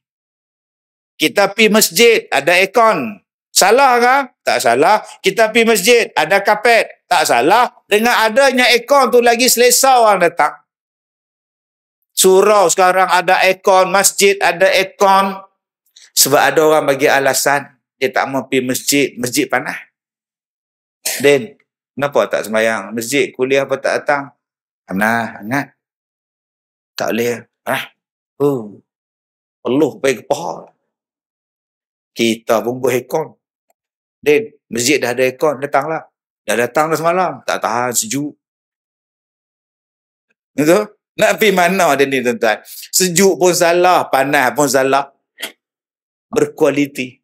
Kita pi masjid ada aircon. Salah ke? Tak salah. Kita pi masjid ada kapet. Tak salah. Dengan adanya aircon tu lagi selesa orang datang. Surau sekarang ada aircon, masjid ada aircon. Sebab ada orang bagi alasan dia tak mau pi masjid, masjid panas. Den, kenapa tak semayang? Masjid kuliah apa tak datang? Panas, hangat tak boleh ah oh peluh pergi ke paha kita pun berhekon Din, masjid dah ada aircon, datanglah. Dah datang dah semalam. Tak tahan, sejuk. Itu? Nak pergi mana ada ni, tuan-tuan? Sejuk pun salah, panas pun salah. Berkualiti.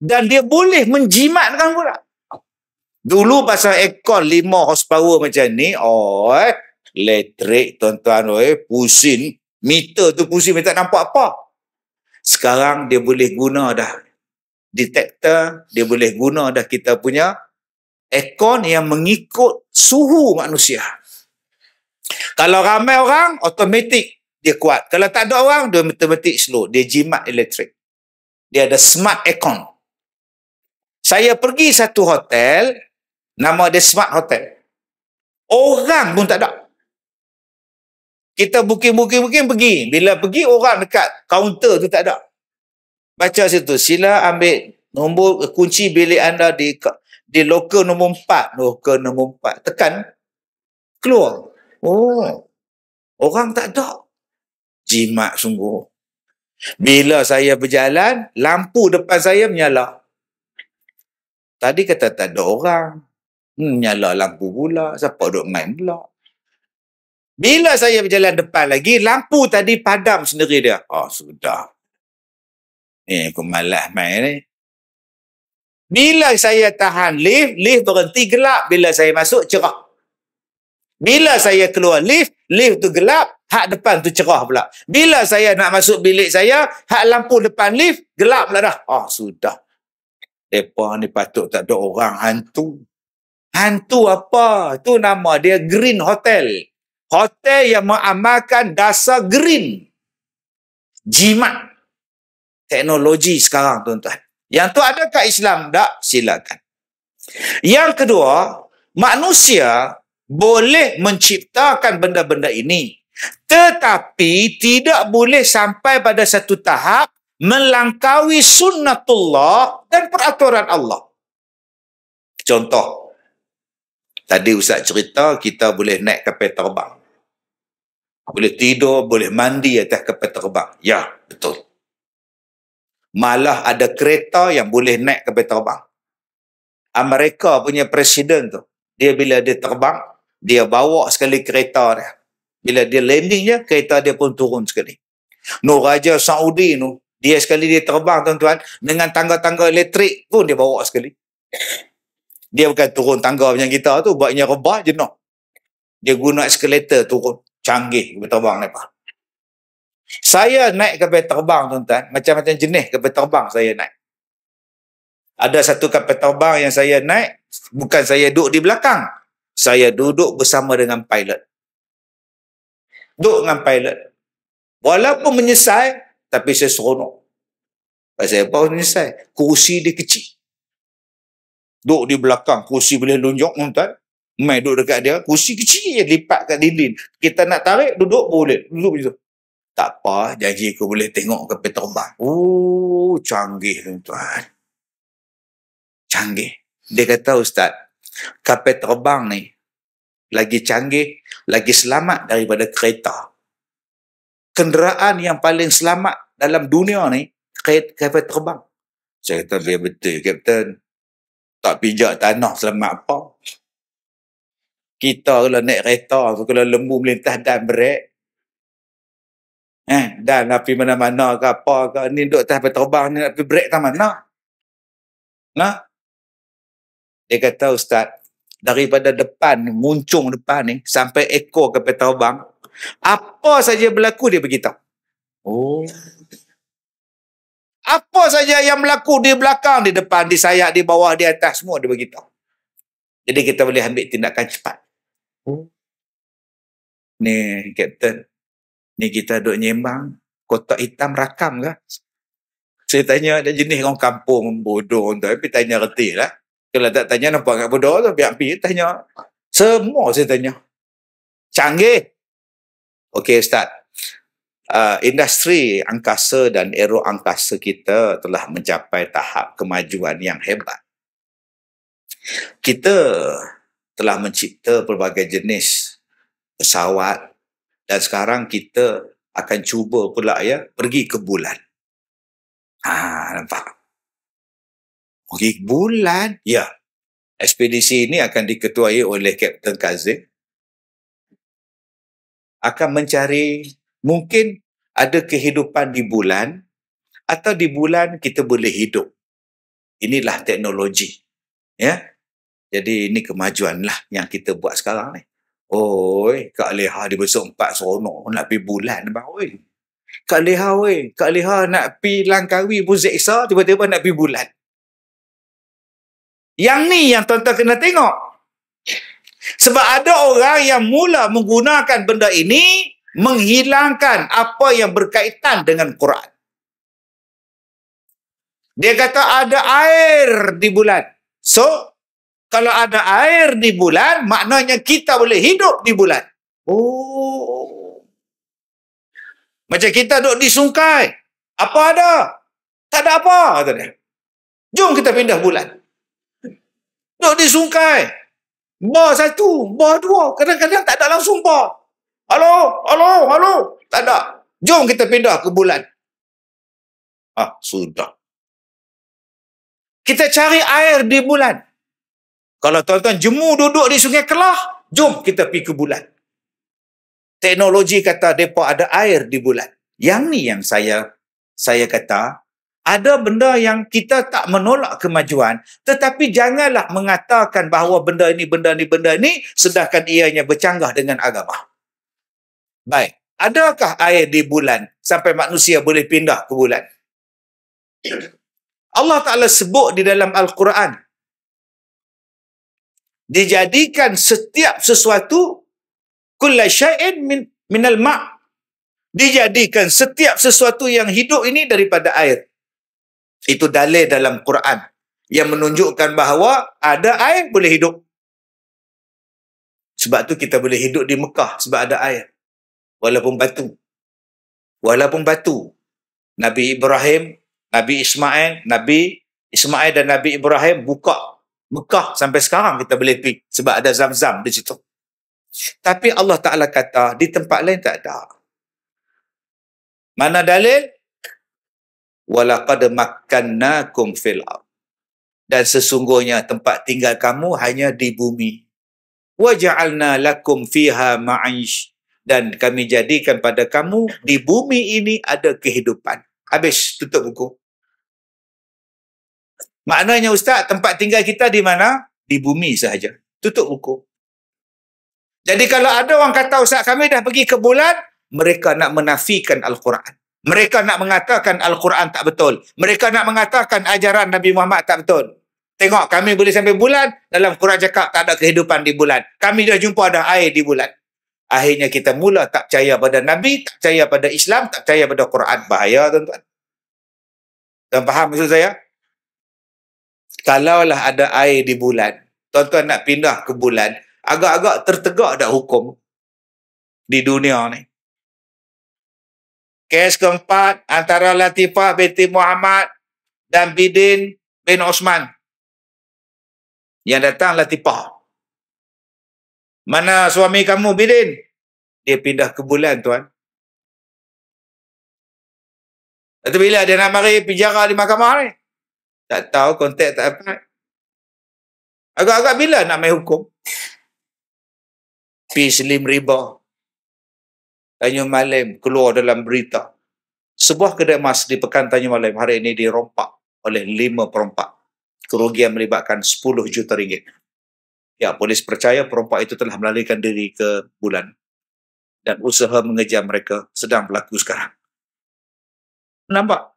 Dan dia boleh menjimatkan pula. Dulu pasal aircon 5 horsepower macam ni, oh, elektrik tuan-tuan eh, pusing meter tu pusing tak nampak apa sekarang dia boleh guna dah detektor dia boleh guna dah kita punya aircon yang mengikut suhu manusia kalau ramai orang otomatik dia kuat kalau tak ada orang dia otomatik slow dia jimat elektrik dia ada smart aircon saya pergi satu hotel nama dia smart hotel orang pun tak ada kita booking-booking-booking pergi. Bila pergi, orang dekat kaunter tu tak ada. Baca situ, sila ambil nombor kunci bilik anda di di loka nombor empat. Loka nombor empat. Tekan. Keluar. Oh. Orang tak ada. Jimat sungguh. Bila saya berjalan, lampu depan saya menyala. Tadi kata tak ada orang. Hmm, menyala lampu pula. Siapa duduk main pula? Bila saya berjalan depan lagi, lampu tadi padam sendiri dia. Oh, sudah. Ni aku malas main ni. Bila saya tahan lift, lift berhenti gelap. Bila saya masuk, cerah. Bila saya keluar lift, lift tu gelap, hak depan tu cerah pula. Bila saya nak masuk bilik saya, hak lampu depan lift, gelap pula dah. Oh, sudah. Mereka ni patut tak ada orang hantu. Hantu apa? Tu nama dia Green Hotel hotel yang mengamalkan dasar green jimat teknologi sekarang tuan-tuan yang tu ada kat Islam tak silakan yang kedua manusia boleh menciptakan benda-benda ini tetapi tidak boleh sampai pada satu tahap melangkaui sunnatullah dan peraturan Allah. Contoh, tadi Ustaz cerita kita boleh naik kapal terbang. Boleh tidur, boleh mandi atas kapal terbang. Ya, betul. Malah ada kereta yang boleh naik kapal terbang. Amerika punya presiden tu, dia bila dia terbang, dia bawa sekali kereta dia. Bila dia landingnya, kereta dia pun turun sekali. Nur Raja Saudi tu, dia sekali dia terbang tuan-tuan, dengan tangga-tangga elektrik pun dia bawa sekali. Dia bukan turun tangga macam kita tu, buatnya rebah je nak. Dia guna eskelator turun canggih kapal terbang mereka. Saya naik kapal terbang tuan-tuan, macam-macam jenis kapal terbang saya naik. Ada satu kapal terbang yang saya naik, bukan saya duduk di belakang. Saya duduk bersama dengan pilot. Duduk dengan pilot. Walaupun menyesal, tapi saya seronok. Saya baru menyesal. Kursi dia kecil. Duduk di belakang, kursi boleh lunjuk, tuan-tuan. Mai duduk dekat dia, kursi kecil je lipat kat dinding. Kita nak tarik, duduk boleh. Duduk macam Tak apa, janji aku boleh tengok ke Petrobas. Oh, canggih lah tuan. Canggih. Dia kata, Ustaz, kapal terbang ni lagi canggih, lagi selamat daripada kereta. Kenderaan yang paling selamat dalam dunia ni, kapal terbang. Saya kata, dia betul, Kapten. Tak pijak tanah selamat apa kita kalau naik kereta kalau lembu melintas dan berat eh dan api mana-mana ke apa ke ni duk tak terbang ni nak pergi break tak mana nah dia kata ustaz daripada depan muncung depan ni sampai ekor ke petaubang apa saja berlaku dia beritahu oh apa saja yang berlaku di belakang, di depan, di sayap, di bawah, di atas semua dia beritahu. Jadi kita boleh ambil tindakan cepat. Ni kapten. Ni kita duduk nyembang. Kotak hitam rakam ke? Saya tanya ada jenis orang kampung bodoh tu. Tapi tanya reti lah. Kalau tak tanya nampak agak bodoh tu. Biar pergi tanya. Semua saya tanya. Canggih. Okey Ustaz. Uh, industri angkasa dan aero angkasa kita telah mencapai tahap kemajuan yang hebat. Kita telah mencipta pelbagai jenis pesawat dan sekarang kita akan cuba pula ya pergi ke bulan. Ha nampak. Pergi ke bulan. Ya. Ekspedisi ini akan diketuai oleh Kapten Kazim. Akan mencari mungkin ada kehidupan di bulan atau di bulan kita boleh hidup. Inilah teknologi. Ya. Jadi ini kemajuan lah yang kita buat sekarang ni. Oi, Kak Leha dia besok empat seronok nak pergi bulan apa oi. Kak Leha oi, Kak Leha nak pi Langkawi pun seksa tiba-tiba nak pi bulan. Yang ni yang tuan-tuan kena tengok. Sebab ada orang yang mula menggunakan benda ini menghilangkan apa yang berkaitan dengan Quran. Dia kata ada air di bulan. So, kalau ada air di bulan, maknanya kita boleh hidup di bulan. Oh. Macam kita duduk di sungai. Apa ada? Tak ada apa, kata dia. Jom kita pindah bulan. Duduk di sungai. Bar satu, bar dua. Kadang-kadang tak ada langsung bar. Halo, halo, halo. Tak ada. Jom kita pindah ke bulan. Ah, sudah. Kita cari air di bulan. Kalau tuan-tuan jemu duduk di sungai Kelah, jom kita pergi ke bulan. Teknologi kata mereka ada air di bulan. Yang ni yang saya saya kata, ada benda yang kita tak menolak kemajuan, tetapi janganlah mengatakan bahawa benda ini, benda ini, benda ini, sedangkan ianya bercanggah dengan agama. Baik. Adakah air di bulan sampai manusia boleh pindah ke bulan? Allah Ta'ala sebut di dalam Al-Quran dijadikan setiap sesuatu kullu syai'in min minal ma' dijadikan setiap sesuatu yang hidup ini daripada air. Itu dalil dalam Quran yang menunjukkan bahawa ada air boleh hidup. Sebab tu kita boleh hidup di Mekah sebab ada air. Walaupun batu. Walaupun batu. Nabi Ibrahim, Nabi Ismail, Nabi Ismail dan Nabi Ibrahim buka Mekah sampai sekarang kita boleh pergi sebab ada zam-zam di situ. Tapi Allah Ta'ala kata di tempat lain tak ada. Mana dalil? Walakad makannakum fil ard. Dan sesungguhnya tempat tinggal kamu hanya di bumi. Waja'alna lakum fiha ma'ish. Dan kami jadikan pada kamu di bumi ini ada kehidupan. Habis, tutup buku. Maknanya ustaz, tempat tinggal kita di mana? Di bumi sahaja. Tutup buku. Jadi kalau ada orang kata ustaz kami dah pergi ke bulan, mereka nak menafikan Al-Quran. Mereka nak mengatakan Al-Quran tak betul. Mereka nak mengatakan ajaran Nabi Muhammad tak betul. Tengok kami boleh sampai bulan, dalam Quran cakap tak ada kehidupan di bulan. Kami dah jumpa ada air di bulan. Akhirnya kita mula tak percaya pada Nabi, tak percaya pada Islam, tak percaya pada Quran. Bahaya tuan-tuan. Dan faham maksud saya? kalaulah ada air di bulan, tuan-tuan nak pindah ke bulan, agak-agak tertegak dah hukum di dunia ni. Kes keempat antara Latifah binti Muhammad dan Bidin bin Osman. Yang datang Latifah. Mana suami kamu Bidin? Dia pindah ke bulan tuan. Lepas bila dia nak mari pijara di mahkamah ni? Eh? Tak tahu kontak tak apa. Agak-agak bila nak main hukum? P. Slim Riba. Tanjung Malim keluar dalam berita. Sebuah kedai emas di Pekan tanya malam hari ini dirompak oleh lima perompak. Kerugian melibatkan 10 juta ringgit. Ya, polis percaya perompak itu telah melalikan diri ke bulan dan usaha mengejar mereka sedang berlaku sekarang. Nampak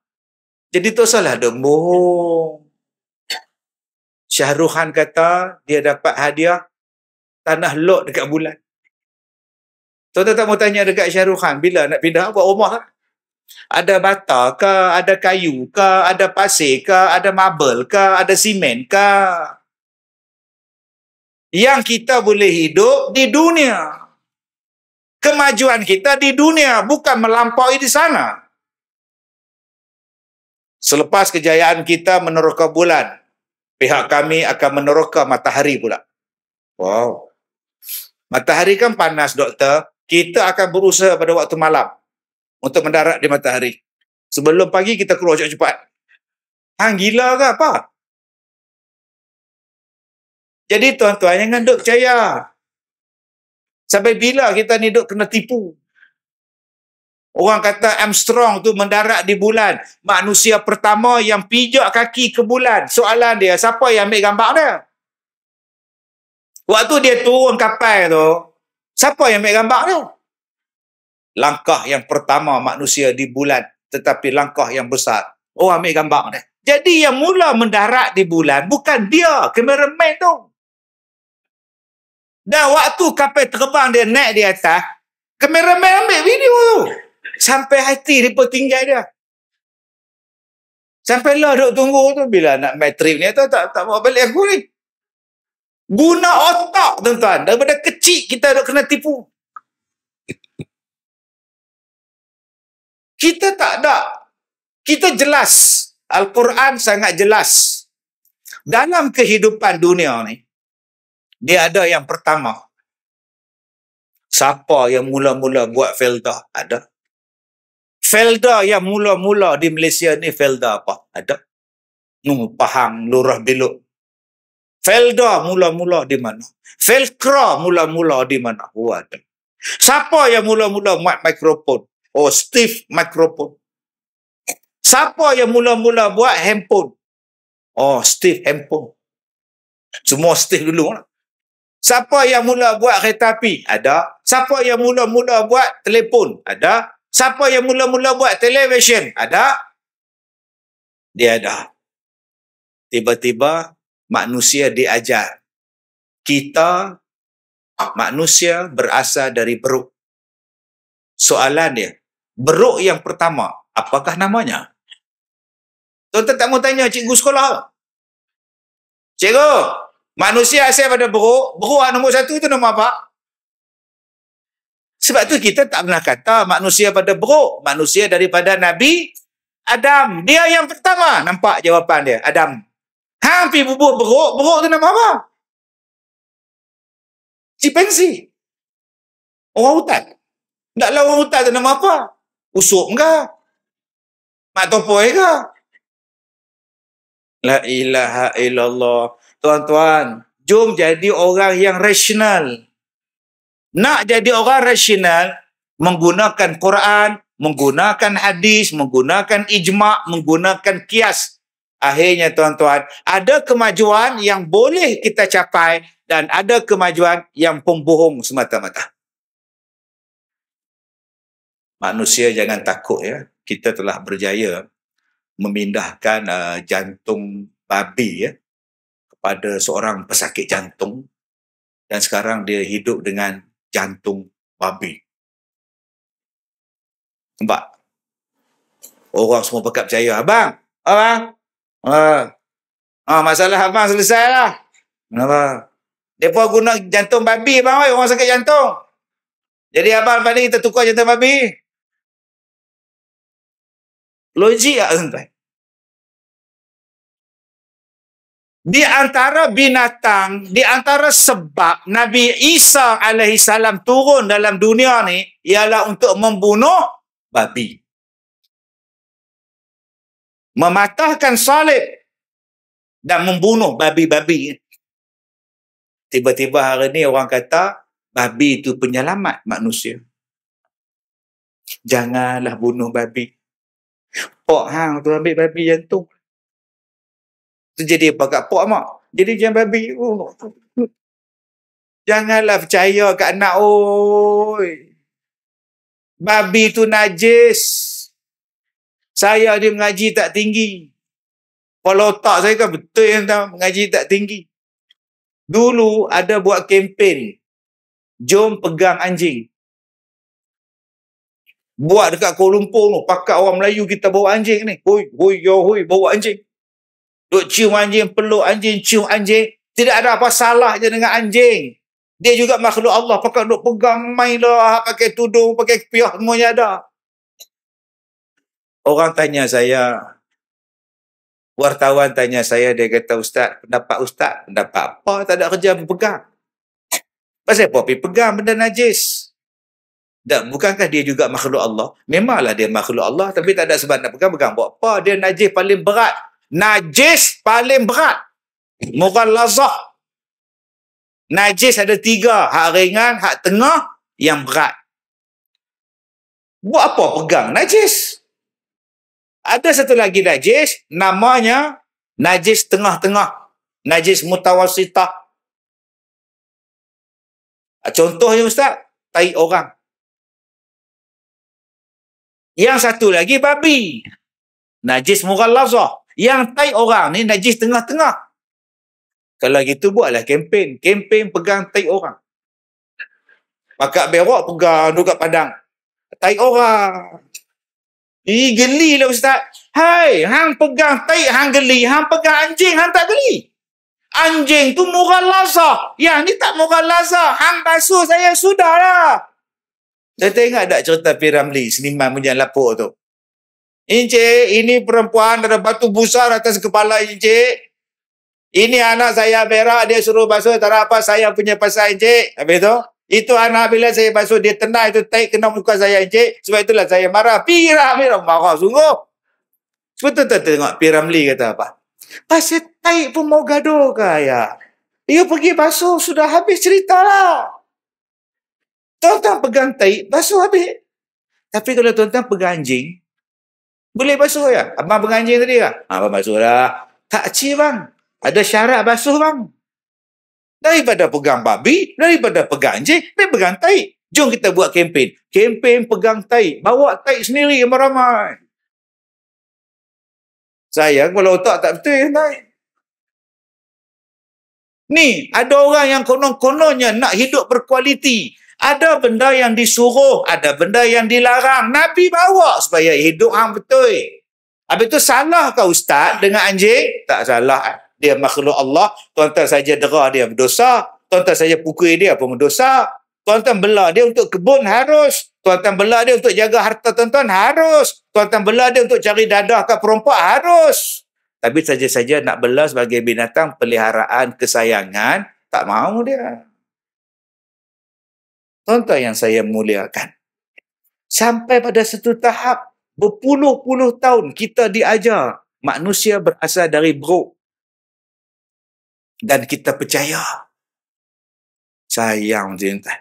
jadi tak salah dia bohong. Syahrul kata dia dapat hadiah tanah lot dekat bulan. Tuan-tuan tak mau tanya dekat Syahrul bila nak pindah buat rumah lah. Ada bata ke, ada kayu ke, ada pasir ke, ada marble ke, ada simen ke. Yang kita boleh hidup di dunia. Kemajuan kita di dunia bukan melampaui di sana. Selepas kejayaan kita meneroka bulan, pihak kami akan meneroka matahari pula. Wow. Matahari kan panas, doktor. Kita akan berusaha pada waktu malam untuk mendarat di matahari. Sebelum pagi, kita keluar cepat-cepat. Hang gila ke apa? Jadi tuan-tuan, jangan duk percaya. Sampai bila kita ni duk kena tipu? Orang kata Armstrong tu mendarat di bulan. Manusia pertama yang pijak kaki ke bulan. Soalan dia, siapa yang ambil gambar dia? Waktu dia turun kapal tu, siapa yang ambil gambar dia? Langkah yang pertama manusia di bulan. Tetapi langkah yang besar. Orang oh, ambil gambar dia. Jadi yang mula mendarat di bulan, bukan dia, kameraman tu. Dan waktu kapal terbang dia naik di atas, kameraman ambil video tu. Sampai hati dia pun tinggal dia. Sampai lah duk tunggu tu. Bila nak matrim ni, tak, tak, tak bawa balik aku ni. Guna otak tuan-tuan. Daripada kecil kita duk kena tipu. Kita tak ada. Kita jelas. Al-Quran sangat jelas. Dalam kehidupan dunia ni, dia ada yang pertama. Siapa yang mula-mula buat filter? Ada. Felda yang mula-mula di Malaysia ni Felda apa? Ada. Nung Pahang, Lurah Biluk. Felda mula-mula di mana? Felkra mula-mula di mana? Oh ada. Siapa yang mula-mula buat mikrofon? Oh Steve mikrofon. Siapa yang mula-mula buat handphone? Oh Steve handphone. Semua Steve dulu lah. Siapa yang mula buat kereta api? Ada. Siapa yang mula-mula buat telefon? Ada. Siapa yang mula-mula buat televisyen? Ada? Dia ada. Tiba-tiba manusia diajar. Kita manusia berasal dari beruk. Soalan dia, beruk yang pertama, apakah namanya? Tuan-tuan tak mau tanya cikgu sekolah. Cikgu, manusia asal pada beruk, beruk nombor satu itu nama apa? Sebab tu kita tak pernah kata manusia pada beruk, manusia daripada Nabi Adam. Dia yang pertama nampak jawapan dia, Adam. Hampir bubuk beruk, beruk tu nama apa? Cipensi. Orang hutan. Taklah orang hutan tu nama apa? Usuk enggak? Mak topoi ke? La ilaha illallah. Tuan-tuan, jom jadi orang yang rasional. Nak jadi orang rasional menggunakan Quran, menggunakan hadis, menggunakan ijma', menggunakan kias. Akhirnya tuan-tuan, ada kemajuan yang boleh kita capai dan ada kemajuan yang pembohong semata-mata. Manusia jangan takut ya. Kita telah berjaya memindahkan uh, jantung babi ya kepada seorang pesakit jantung dan sekarang dia hidup dengan jantung babi. Nampak? Orang semua pekat percaya. Abang! Abang! ah, Ah, masalah abang selesai lah. Kenapa? Mereka guna jantung babi, abang. Oi. Orang sakit jantung. Jadi abang lepas ni kita tukar jantung babi. Logik tak sampai? di antara binatang, di antara sebab Nabi Isa alaihi turun dalam dunia ni ialah untuk membunuh babi. Mematahkan salib dan membunuh babi-babi. Tiba-tiba hari ni orang kata babi itu penyelamat manusia. Janganlah bunuh babi. Oh, hang tu ambil babi tu terjadi pada pak mak. Jadi jangan babi. Oh. Janganlah percaya kat anak oi. Babi tu najis. Saya ni mengaji tak tinggi. Kalau tak saya kan betul yang tahu mengaji tak tinggi. Dulu ada buat kempen. Jom pegang anjing. Buat dekat Kuala Lumpur tu. Pakat orang Melayu kita bawa anjing ni. Hoi, hoi, yo, hoi, bawa anjing. Duk cium anjing, peluk anjing, cium anjing. Tidak ada apa salahnya dengan anjing. Dia juga makhluk Allah. Pakai duk pegang main lah. pakai tudung, pakai piah, semuanya ada. Orang tanya saya, wartawan tanya saya, dia kata, Ustaz, pendapat Ustaz, pendapat apa? Tak ada kerja, pegang. Pasal apa? pegang benda najis. Dan bukankah dia juga makhluk Allah? Memanglah dia makhluk Allah, tapi tak ada sebab nak pegang, pegang buat apa? Dia najis paling berat Najis paling berat. Mural lazah. Najis ada tiga. Hak ringan, hak tengah, yang berat. Buat apa pegang najis? Ada satu lagi najis. Namanya najis tengah-tengah. Najis mutawasitah. Ah, contohnya Ustaz, tahi orang. Yang satu lagi babi. Najis mural lazah. Yang tai orang ni najis tengah-tengah. Kalau gitu buatlah kempen. Kempen pegang tai orang. Pakat berok pegang duduk kat padang. Tai orang. Ih, geli lah Ustaz. Hai, hang pegang tai, hang geli. Hang pegang anjing, hang tak geli. Anjing tu murah lasah. Yang ni tak murah lasah. Hang basuh saya, sudahlah. Saya tengok tak cerita Piramli, seniman punya lapuk tu. Encik, ini perempuan ada batu busar atas kepala Encik. Ini anak saya merah, dia suruh basuh. Tak apa, saya punya pasal Encik. Habis tu, itu anak bila saya basuh, dia tenang itu taik kena muka saya Encik. Sebab itulah saya marah. Pirah, pirah. Marah sungguh. Betul tak tengok Piramli kata apa? Pasal taik pun mau gaduh ke ayah? Dia pergi basuh, sudah habis cerita lah. Tuan-tuan pegang taik, basuh habis. Tapi kalau tuan-tuan pegang anjing, boleh basuh ya? Abang penganjing tadi ya? Abang basuh dah. Takci bang. Ada syarat basuh bang. Daripada pegang babi, daripada pegang anjing, daripada pegang tai. Jom kita buat kempen. Kempen pegang tai. Bawa tai sendiri yang ramai. Sayang kalau otak tak betul ya, naik. Ni, ada orang yang konon-kononnya nak hidup berkualiti. Ada benda yang disuruh, ada benda yang dilarang. Nabi bawa supaya hidup hang betul. Habis tu salah ke ustaz dengan anjing? Tak salah. Dia makhluk Allah. Tuan-tuan saja dera dia berdosa. Tuan-tuan saja pukul dia pun berdosa. Tuan-tuan bela dia untuk kebun harus. Tuan-tuan bela dia untuk jaga harta tuan-tuan harus. Tuan-tuan bela dia untuk cari dadah ke perompak harus. Tapi saja-saja nak bela sebagai binatang peliharaan kesayangan, tak mau dia. Tuan-tuan yang saya muliakan. Sampai pada satu tahap, berpuluh-puluh tahun kita diajar manusia berasal dari Bro Dan kita percaya. Sayang, cinta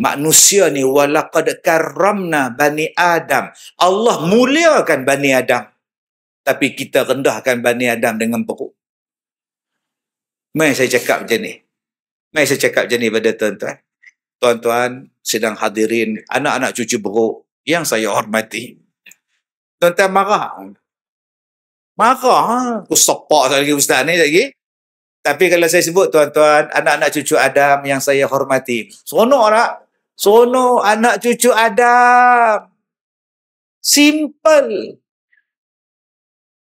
Manusia ni walaqad karamna bani Adam. Allah muliakan bani Adam. Tapi kita rendahkan bani Adam dengan perut. Mari saya cakap macam ni. Mari saya cakap macam ni pada tuan-tuan tuan-tuan sedang hadirin, anak-anak cucu beruk yang saya hormati. Tuan-tuan marah. Marah. Ha? Aku sepak lagi ustaz ni lagi. Tapi kalau saya sebut tuan-tuan, anak-anak cucu Adam yang saya hormati. Seronok tak? Seronok anak cucu Adam. Simple.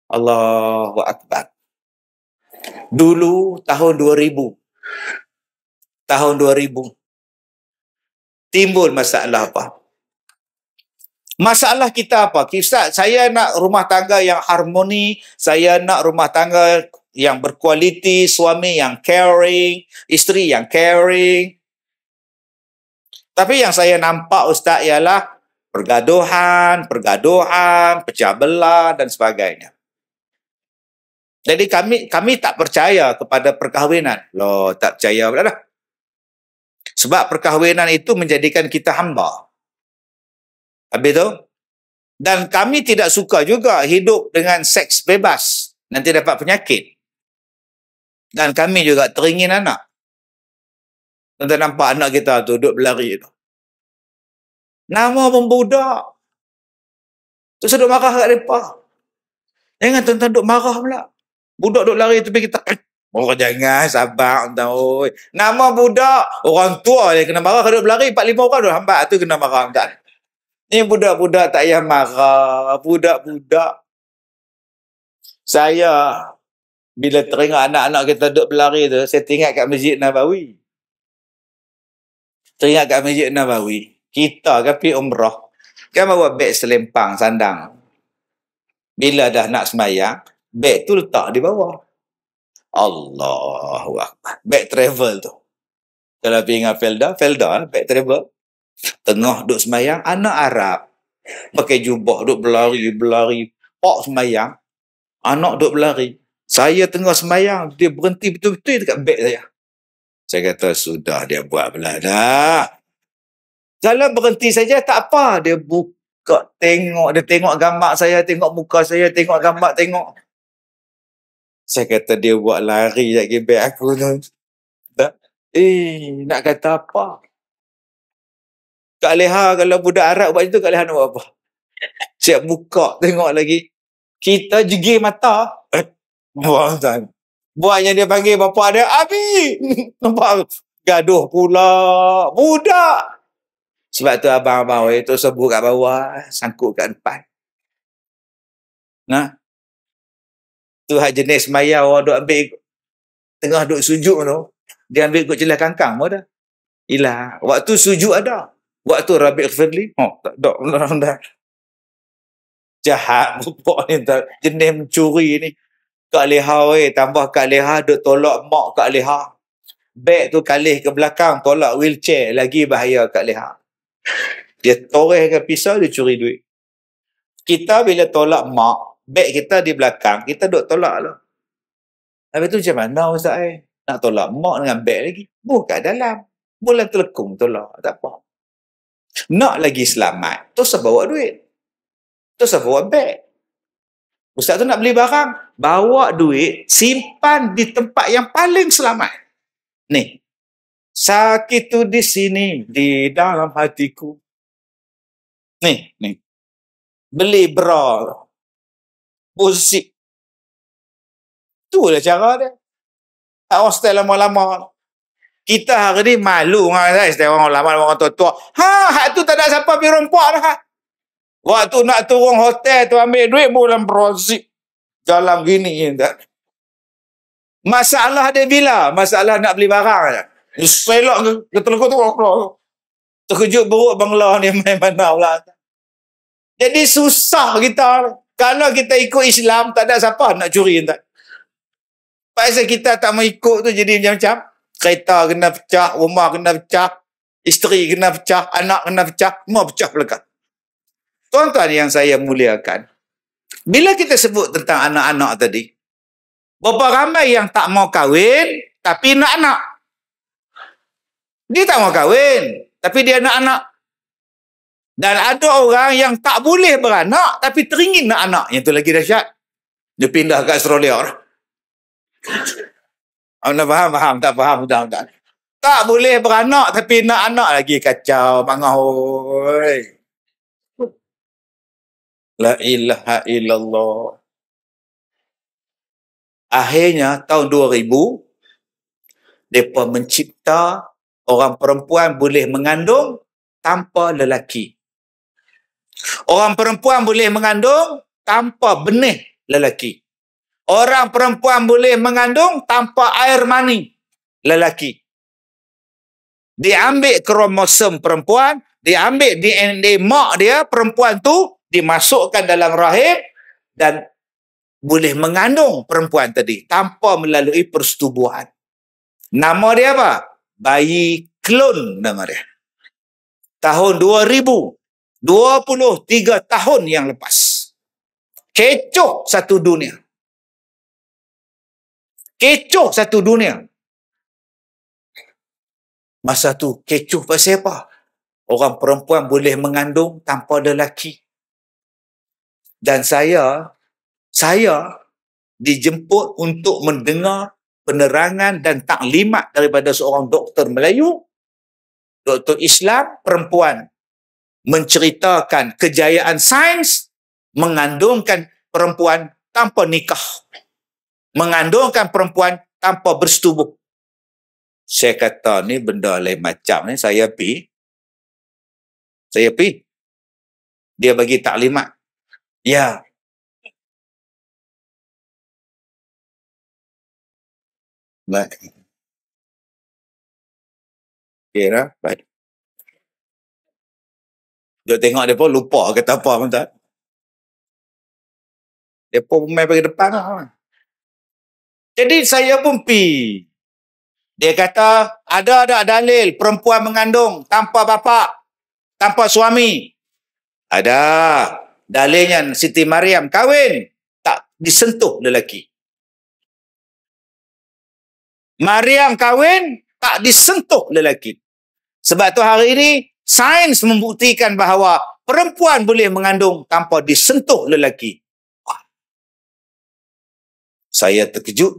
Allahu Akbar. Dulu tahun 2000. Tahun 2000 timbul masalah apa? Masalah kita apa? Ustaz, saya nak rumah tangga yang harmoni, saya nak rumah tangga yang berkualiti, suami yang caring, isteri yang caring. Tapi yang saya nampak Ustaz ialah pergaduhan, pergaduhan, pecah belah dan sebagainya. Jadi kami kami tak percaya kepada perkahwinan. Loh, tak percaya. Dah, sebab perkahwinan itu menjadikan kita hamba. Habis tu? Dan kami tidak suka juga hidup dengan seks bebas. Nanti dapat penyakit. Dan kami juga teringin anak. Tentu nampak anak kita tu duduk berlari tu. Nama pun budak. Tu sedut marah kat mereka. Jangan tuan-tuan duduk marah pula. Budak duduk lari tapi kita Oh jangan sabar entah oi. Nama budak orang tua dia kena marah kalau berlari 4 5 orang dah hambat tu kena marah tak? Ni budak-budak tak payah marah, budak-budak. Saya bila teringat anak-anak kita duduk berlari tu, saya teringat kat Masjid Nabawi. Teringat kat Masjid Nabawi. Kita kan pergi umrah. Kan bawa beg selempang, sandang. Bila dah nak semayang, beg tu letak di bawah. Allahu Akbar. Back travel tu. Kalau pergi dengan Felda, Felda eh, back travel. Tengah duduk semayang, anak Arab. Pakai jubah, duduk berlari, berlari. Pak semayang, anak duduk berlari. Saya tengah semayang, dia berhenti betul-betul dekat beg saya. Saya kata, sudah dia buat pula dah. Kalau berhenti saja, tak apa. Dia buka, tengok. Dia tengok gambar saya, tengok muka saya, tengok gambar, tengok. Saya kata dia buat lari lagi beg aku tu. Eh, nak kata apa? Kak Leha kalau budak Arab buat itu tu, Kak Leha nak buat apa? Siap buka tengok lagi. Kita jegi mata. Eh, buat yang dia panggil bapa dia, Abi! Nampak? Gaduh pula. Budak! Sebab tu abang-abang itu sebut kat bawah, sangkut kat depan. Nah, tu hak jenis maya orang duk ambil tengah duk sujud tu dia ambil ikut celah kangkang pun dah hilang waktu sujud ada waktu rabik fadli oh, tak dok dah jahat mupok ni tak jenis mencuri ni kak leha weh tambah kak leha duk tolak mak kak leha beg tu kalih ke belakang tolak wheelchair lagi bahaya kak leha dia torehkan pisau dia curi duit kita bila tolak mak Bag kita di belakang, kita duduk tolak lah. Habis tu macam mana Ustaz eh? Nak tolak mak dengan bag lagi? Buka dalam. Boleh terlekung tolak. Tak apa. Nak lagi selamat, tu bawa duit. Tu bawa bag. Ustaz tu nak beli barang, bawa duit, simpan di tempat yang paling selamat. Ni. Sakit tu di sini, di dalam hatiku. Ni, ni. Beli bra, Musik. Itulah cara dia. Tak hostel lama-lama. Kita hari ni malu dengan saya. Setiap orang lama orang tua-tua. Ha, hak tu tak ada siapa pergi rumpak lah, dah. Waktu nak turun hotel tu ambil duit bulan prosip. Jalan gini. Tak? Masalah dia bila? Masalah nak beli barang je. Selok ke, ke telukur tu. Terkejut buruk bangla ni main mana pula. Jadi susah kita. Lah. Kalau kita ikut Islam, tak ada siapa nak curi. Tak. Pasal kita tak mau ikut tu jadi macam-macam. Kereta kena pecah, rumah kena pecah, isteri kena pecah, anak kena pecah, semua pecah belakang. Tuan-tuan yang saya muliakan, bila kita sebut tentang anak-anak tadi, berapa ramai yang tak mau kahwin, tapi nak anak. Dia tak mau kahwin, tapi dia nak anak. Dan ada orang yang tak boleh beranak tapi teringin nak anak. Yang tu lagi dahsyat. Dia pindah ke Australia. Anda oh, faham? Faham? Tak faham? Tak, tak. tak boleh beranak tapi nak anak lagi kacau. Bangahoy. La ilaha illallah. Akhirnya tahun 2000, mereka mencipta orang perempuan boleh mengandung tanpa lelaki. Orang perempuan boleh mengandung tanpa benih lelaki. Orang perempuan boleh mengandung tanpa air mani lelaki. Diambil kromosom perempuan, diambil DNA mak dia, perempuan tu dimasukkan dalam rahim dan boleh mengandung perempuan tadi tanpa melalui persetubuhan. Nama dia apa? Bayi klon nama dia. Tahun 23 tahun yang lepas. Kecoh satu dunia. Kecoh satu dunia. Masa tu kecoh pasal apa? Orang perempuan boleh mengandung tanpa ada lelaki. Dan saya, saya dijemput untuk mendengar penerangan dan taklimat daripada seorang doktor Melayu, doktor Islam, perempuan, menceritakan kejayaan sains mengandungkan perempuan tanpa nikah. Mengandungkan perempuan tanpa bersetubuh. Saya kata ni benda lain macam ni. Saya pi. Saya pi. Dia bagi taklimat. Ya. Baik. Okay, Baik. Duk tengok dia pun lupa kata apa pun tak. Dia pun main pergi depan lah. Jadi saya pun pi. Dia kata, ada ada dalil perempuan mengandung tanpa bapa, tanpa suami. Ada. Dalilnya Siti Mariam kahwin. Tak disentuh lelaki. Mariam kahwin, tak disentuh lelaki. Sebab tu hari ini, Sains membuktikan bahawa perempuan boleh mengandung tanpa disentuh lelaki. Ah. Saya terkejut.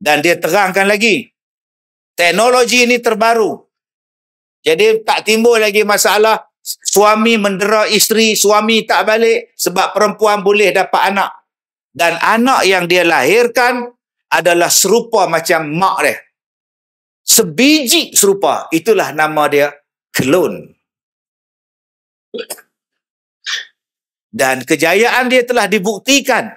Dan dia terangkan lagi. Teknologi ini terbaru. Jadi tak timbul lagi masalah suami mendera isteri, suami tak balik sebab perempuan boleh dapat anak. Dan anak yang dia lahirkan adalah serupa macam mak dia sebiji serupa. Itulah nama dia klon. Dan kejayaan dia telah dibuktikan.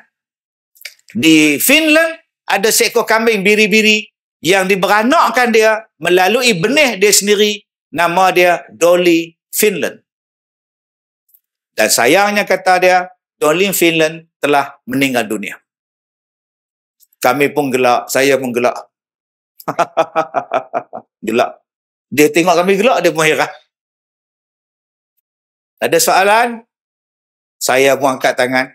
Di Finland ada seekor kambing biri-biri yang diberanakkan dia melalui benih dia sendiri. Nama dia Dolly Finland. Dan sayangnya kata dia, Dolly Finland telah meninggal dunia. Kami pun gelak, saya pun gelak. gelak. Dia tengok kami gelak, dia berhirah. Ada soalan? Saya pun angkat tangan.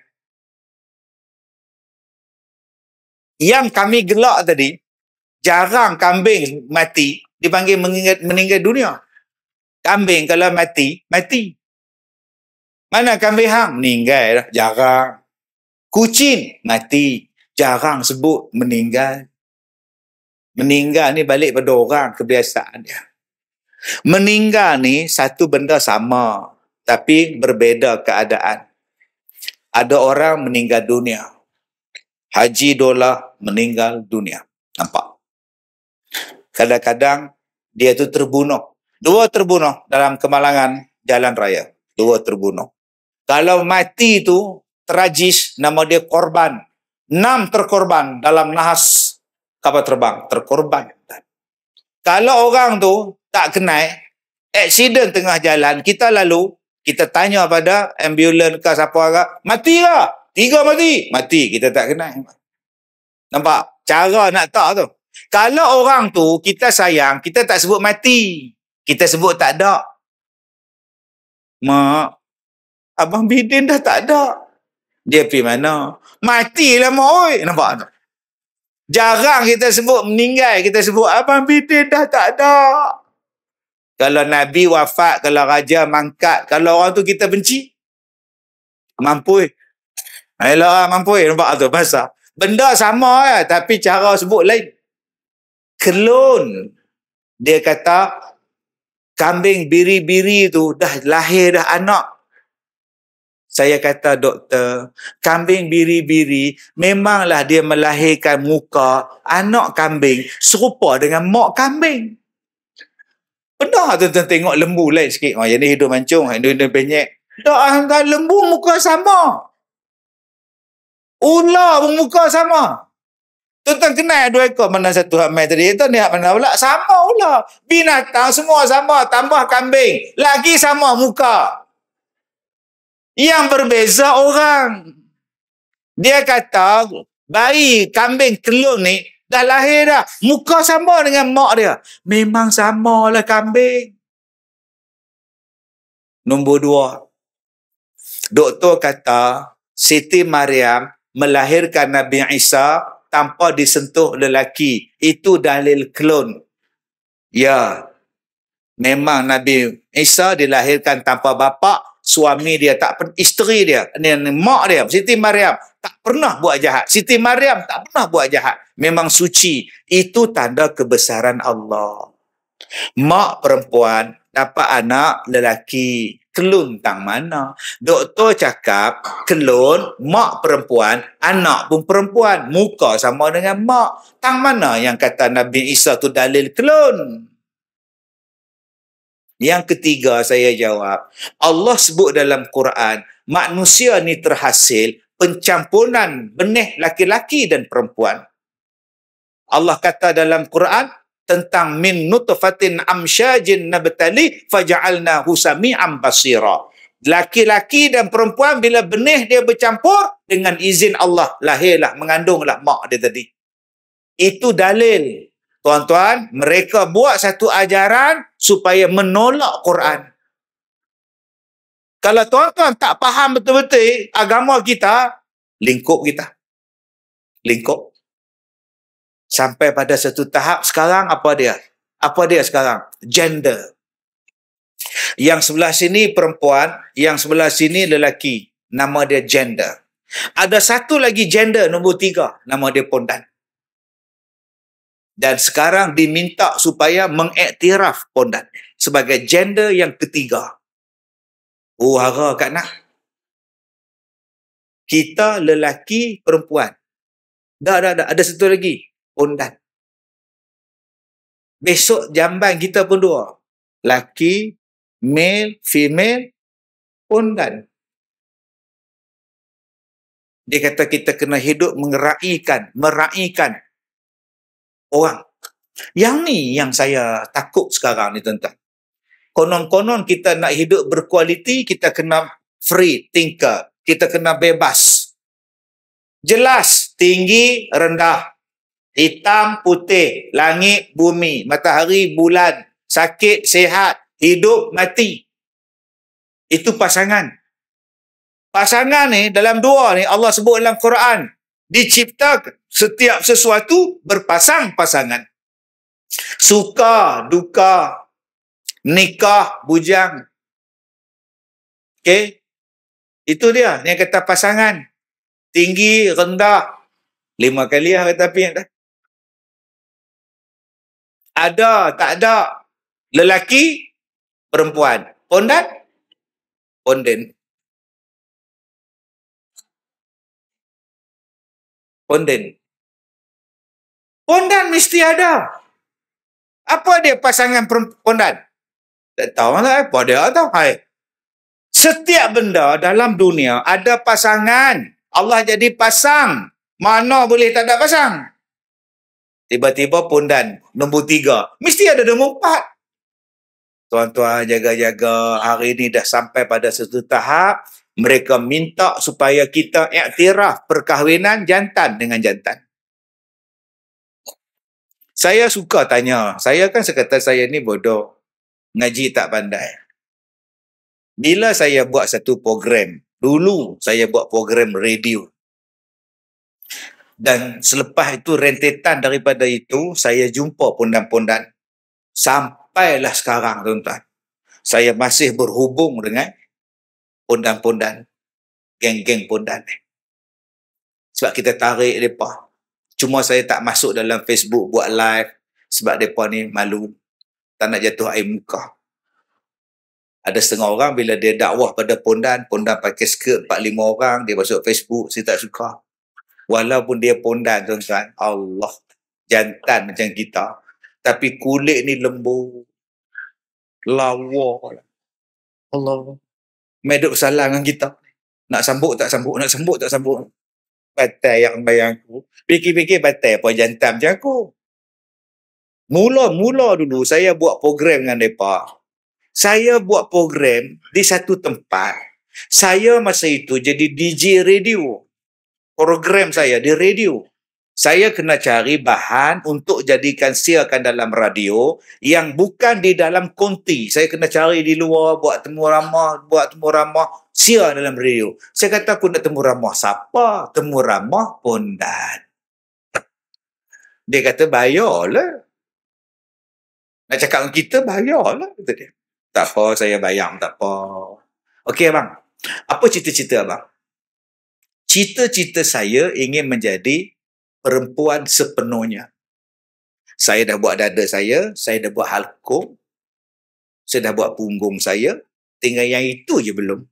Yang kami gelak tadi, jarang kambing mati dipanggil meninggal, meninggal dunia. Kambing kalau mati, mati. Mana kambing hang? Meninggal lah, jarang. Kucing mati, jarang sebut meninggal. Meninggal ni balik pada orang kebiasaan dia. Meninggal ni satu benda sama tapi berbeza keadaan. Ada orang meninggal dunia. Haji Dola meninggal dunia. Nampak? Kadang-kadang dia tu terbunuh. Dua terbunuh dalam kemalangan jalan raya. Dua terbunuh. Kalau mati tu tragis nama dia korban. Enam terkorban dalam nahas kapal terbang terkorban. Kalau orang tu tak kenai, aksiden tengah jalan, kita lalu, kita tanya pada ambulans ke siapa agak, mati ke? Tiga mati. Mati, kita tak kenai. Nampak? Cara nak tak tu. Kalau orang tu kita sayang, kita tak sebut mati. Kita sebut tak ada. Mak, Abang Bidin dah tak ada. Dia pergi mana? Matilah mak oi. Nampak tak? Jarang kita sebut meninggal, kita sebut Abang Bidin dah tak ada. Kalau Nabi wafat, kalau Raja mangkat, kalau orang tu kita benci, mampu. Eh. Ayolah mampu mampui. Eh, nampak tu, basah. Benda sama lah, tapi cara sebut lain. Kelun. Dia kata, kambing biri-biri tu dah lahir, dah anak. Saya kata doktor, kambing biri-biri memanglah dia melahirkan muka anak kambing serupa dengan mak kambing. Pernah tuan-tuan tengok lembu lain sikit. Oh, yang ni hidup mancung, yang ni penyek. Tak, tak, lembu muka sama. Ular pun muka sama. Tuan-tuan kenal dua ekor mana satu hak tadi. itu ni lihat mana pula. Sama ular. Binatang semua sama. Tambah kambing. Lagi sama muka. Yang berbeza orang. Dia kata, bayi kambing telur ni dah lahir dah. Muka sama dengan mak dia. Memang sama lah kambing. Nombor dua. Doktor kata, Siti Maryam melahirkan Nabi Isa tanpa disentuh lelaki. Itu dalil klon. Ya, memang Nabi Isa dilahirkan tanpa bapak suami dia tak pernah isteri dia ni, ni mak dia Siti Maryam tak pernah buat jahat Siti Maryam tak pernah buat jahat memang suci itu tanda kebesaran Allah mak perempuan dapat anak lelaki kelun tang mana doktor cakap kelun mak perempuan anak pun perempuan muka sama dengan mak tang mana yang kata Nabi Isa tu dalil kelun yang ketiga saya jawab, Allah sebut dalam Quran, manusia ni terhasil pencampuran benih laki-laki dan perempuan. Allah kata dalam Quran tentang min nutfatin amsyajin nabtali faja'alna husami'an basira. Laki-laki dan perempuan bila benih dia bercampur dengan izin Allah lahirlah mengandunglah mak dia tadi. Itu dalil Tuan-tuan, mereka buat satu ajaran supaya menolak Quran. Kalau tuan-tuan tak faham betul-betul agama kita, lingkup kita. Lingkup. Sampai pada satu tahap sekarang, apa dia? Apa dia sekarang? Gender. Yang sebelah sini perempuan, yang sebelah sini lelaki. Nama dia gender. Ada satu lagi gender, nombor tiga. Nama dia pondan dan sekarang diminta supaya mengiktiraf pondan sebagai gender yang ketiga. Oh, hara kat nak. Kita lelaki perempuan. Dah, dah, dah. Ada satu lagi. Pondan. Besok jamban kita pun dua. Laki, male, female, pondan. Dia kata kita kena hidup mengeraikan, meraikan orang. Yang ni yang saya takut sekarang ni tentang. Konon-konon kita nak hidup berkualiti, kita kena free thinker. Kita kena bebas. Jelas, tinggi, rendah. Hitam, putih, langit, bumi, matahari, bulan, sakit, sehat, hidup, mati. Itu pasangan. Pasangan ni dalam dua ni Allah sebut dalam Quran. Diciptakan setiap sesuatu berpasang-pasangan. Suka, duka, nikah, bujang. Okey? Itu dia yang kata pasangan. Tinggi, rendah. Lima kali lah kata pihak dah. Ada, tak ada. Lelaki, perempuan. Pondan, ponden. Ponden. Ponden. Pondan mesti ada. Apa dia pasangan pondan? Tak tahu lah. Eh. Apa dia tahu? Hai. Setiap benda dalam dunia ada pasangan. Allah jadi pasang. Mana boleh tak ada pasang? Tiba-tiba pondan nombor tiga. Mesti ada nombor empat. Tuan-tuan jaga-jaga hari ini dah sampai pada satu tahap. Mereka minta supaya kita iktiraf perkahwinan jantan dengan jantan. Saya suka tanya. Saya kan sekata saya ni bodoh. Ngaji tak pandai. Bila saya buat satu program. Dulu saya buat program radio. Dan selepas itu rentetan daripada itu. Saya jumpa pondan-pondan. Sampailah sekarang tuan-tuan. Saya masih berhubung dengan pondan-pondan. Geng-geng pondan ni. Sebab kita tarik mereka. Cuma saya tak masuk dalam Facebook buat live sebab mereka ni malu. Tak nak jatuh air muka. Ada setengah orang bila dia dakwah pada pondan, pondan pakai skirt 4-5 orang, dia masuk Facebook, saya tak suka. Walaupun dia pondan, tuan-tuan, Allah, jantan macam kita. Tapi kulit ni lembut. Lawa. Allah. Medok salam dengan kita. Nak sambut tak sambut, nak sambut tak sambut batal yang bayang aku. Fikir-fikir batal apa jantan macam aku. Mula-mula dulu saya buat program dengan mereka. Saya buat program di satu tempat. Saya masa itu jadi DJ radio. Program saya di radio saya kena cari bahan untuk jadikan siarkan dalam radio yang bukan di dalam konti. Saya kena cari di luar, buat temu ramah, buat temu ramah, siar dalam radio. Saya kata aku nak temu ramah siapa? Temu ramah pondan. Dia kata bayarlah. Nak cakap dengan kita bayarlah. Kata dia. Tak apa, saya bayang tak apa. Okey abang, apa cerita-cerita abang? Cita-cita saya ingin menjadi perempuan sepenuhnya. Saya dah buat dada saya, saya dah buat halkum, saya dah buat punggung saya, tinggal yang itu je belum.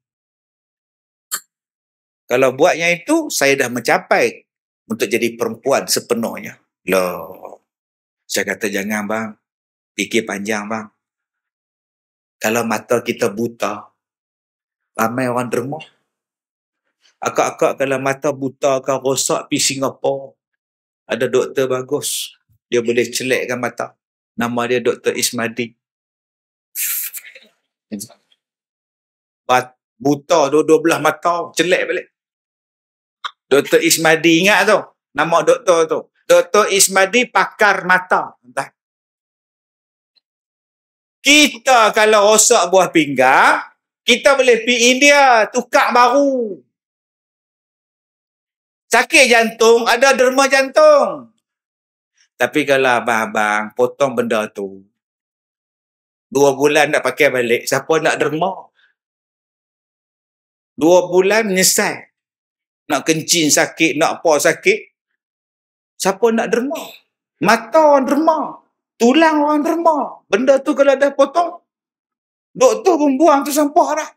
Kalau buat yang itu, saya dah mencapai untuk jadi perempuan sepenuhnya. Loh, saya kata jangan bang, fikir panjang bang. Kalau mata kita buta, ramai orang dermah. Akak-akak kalau mata buta akan rosak pergi Singapura ada doktor bagus. Dia boleh celakkan mata. Nama dia Doktor Ismadi. Bat, buta dua-dua belah mata. Celak balik. Doktor Ismadi ingat tu. Nama doktor tu. Doktor Ismadi pakar mata. Kita kalau rosak buah pinggang, kita boleh pergi India tukar baru. Sakit jantung, ada derma jantung. Tapi kalau abang-abang potong benda tu, dua bulan nak pakai balik, siapa nak derma? Dua bulan nyesal. Nak kencing sakit, nak apa sakit. Siapa nak derma? Mata orang derma. Tulang orang derma. Benda tu kalau dah potong, doktor pun buang tu sampah lah.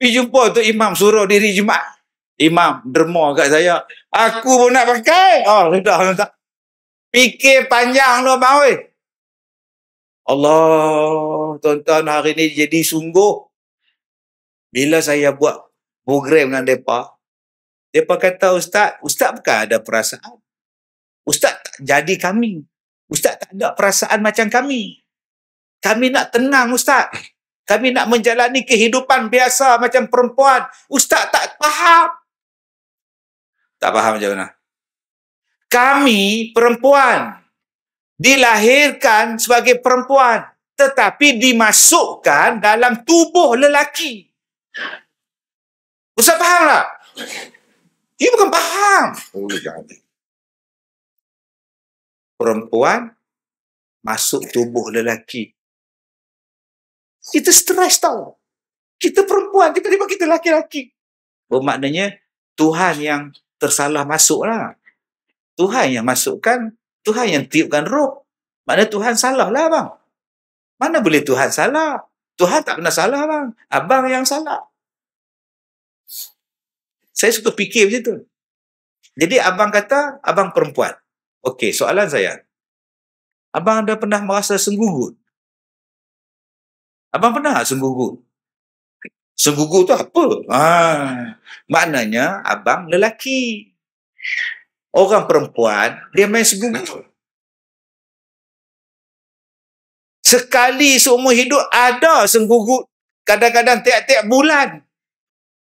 Pergi jumpa tu imam suruh diri jemaah. Imam derma kat saya. Aku pun nak pakai. Oh, ah, sudah. Fikir panjang tu abang weh. Allah, tuan-tuan hari ni jadi sungguh. Bila saya buat program dengan mereka, mereka kata, Ustaz, Ustaz bukan ada perasaan. Ustaz tak jadi kami. Ustaz tak ada perasaan macam kami. Kami nak tenang, Ustaz. Kami nak menjalani kehidupan biasa macam perempuan. Ustaz tak faham. Tak faham macam mana? Kami perempuan dilahirkan sebagai perempuan tetapi dimasukkan dalam tubuh lelaki. Ustaz faham tak? Dia bukan faham. Perempuan masuk tubuh lelaki. Kita stres tau. Kita perempuan, tiba-tiba kita lelaki-lelaki. Bermaknanya Tuhan yang tersalah masuklah. Tuhan yang masukkan, Tuhan yang tiupkan roh. Maknanya Tuhan salah lah abang. Mana boleh Tuhan salah? Tuhan tak pernah salah abang. Abang yang salah. Saya suka fikir macam tu. Jadi abang kata, abang perempuan. Okey, soalan saya. Abang ada pernah merasa sungguh Abang pernah sungguh Senggugu tu apa? Ha. Maknanya abang lelaki. Orang perempuan dia main senggugu. Sekali seumur hidup ada senggugu kadang-kadang tiap-tiap bulan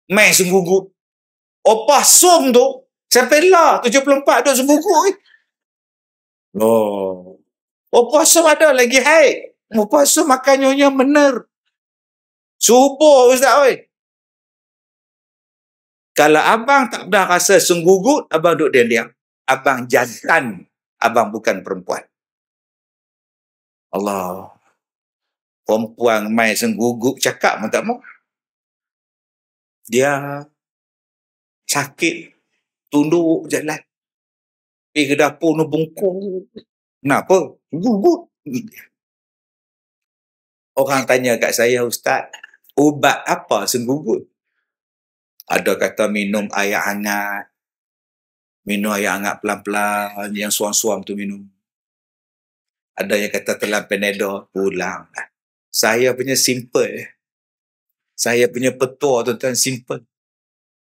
main senggugu. Opah sum tu sampai lah 74 duduk senggugu ni. Oh. Opah sum ada lagi haid. Opah sum makan nyonya mener. Subuh ustaz oi. Kalau abang tak pernah rasa senggugut, abang duduk diam-diam. Abang jantan. Abang bukan perempuan. Allah. Perempuan main senggugut cakap pun tak mau. Dia sakit. Tunduk jalan. Pergi ke dapur ni bungkuk. Kenapa? Gugut. Orang tanya kat saya, Ustaz, ubat apa senggugut? Ada kata minum air hangat. Minum air hangat pelan-pelan. Yang suam-suam tu minum. Ada yang kata telan penedo. Pulang lah. Saya punya simple. Eh. Saya punya petua tuan-tuan simple.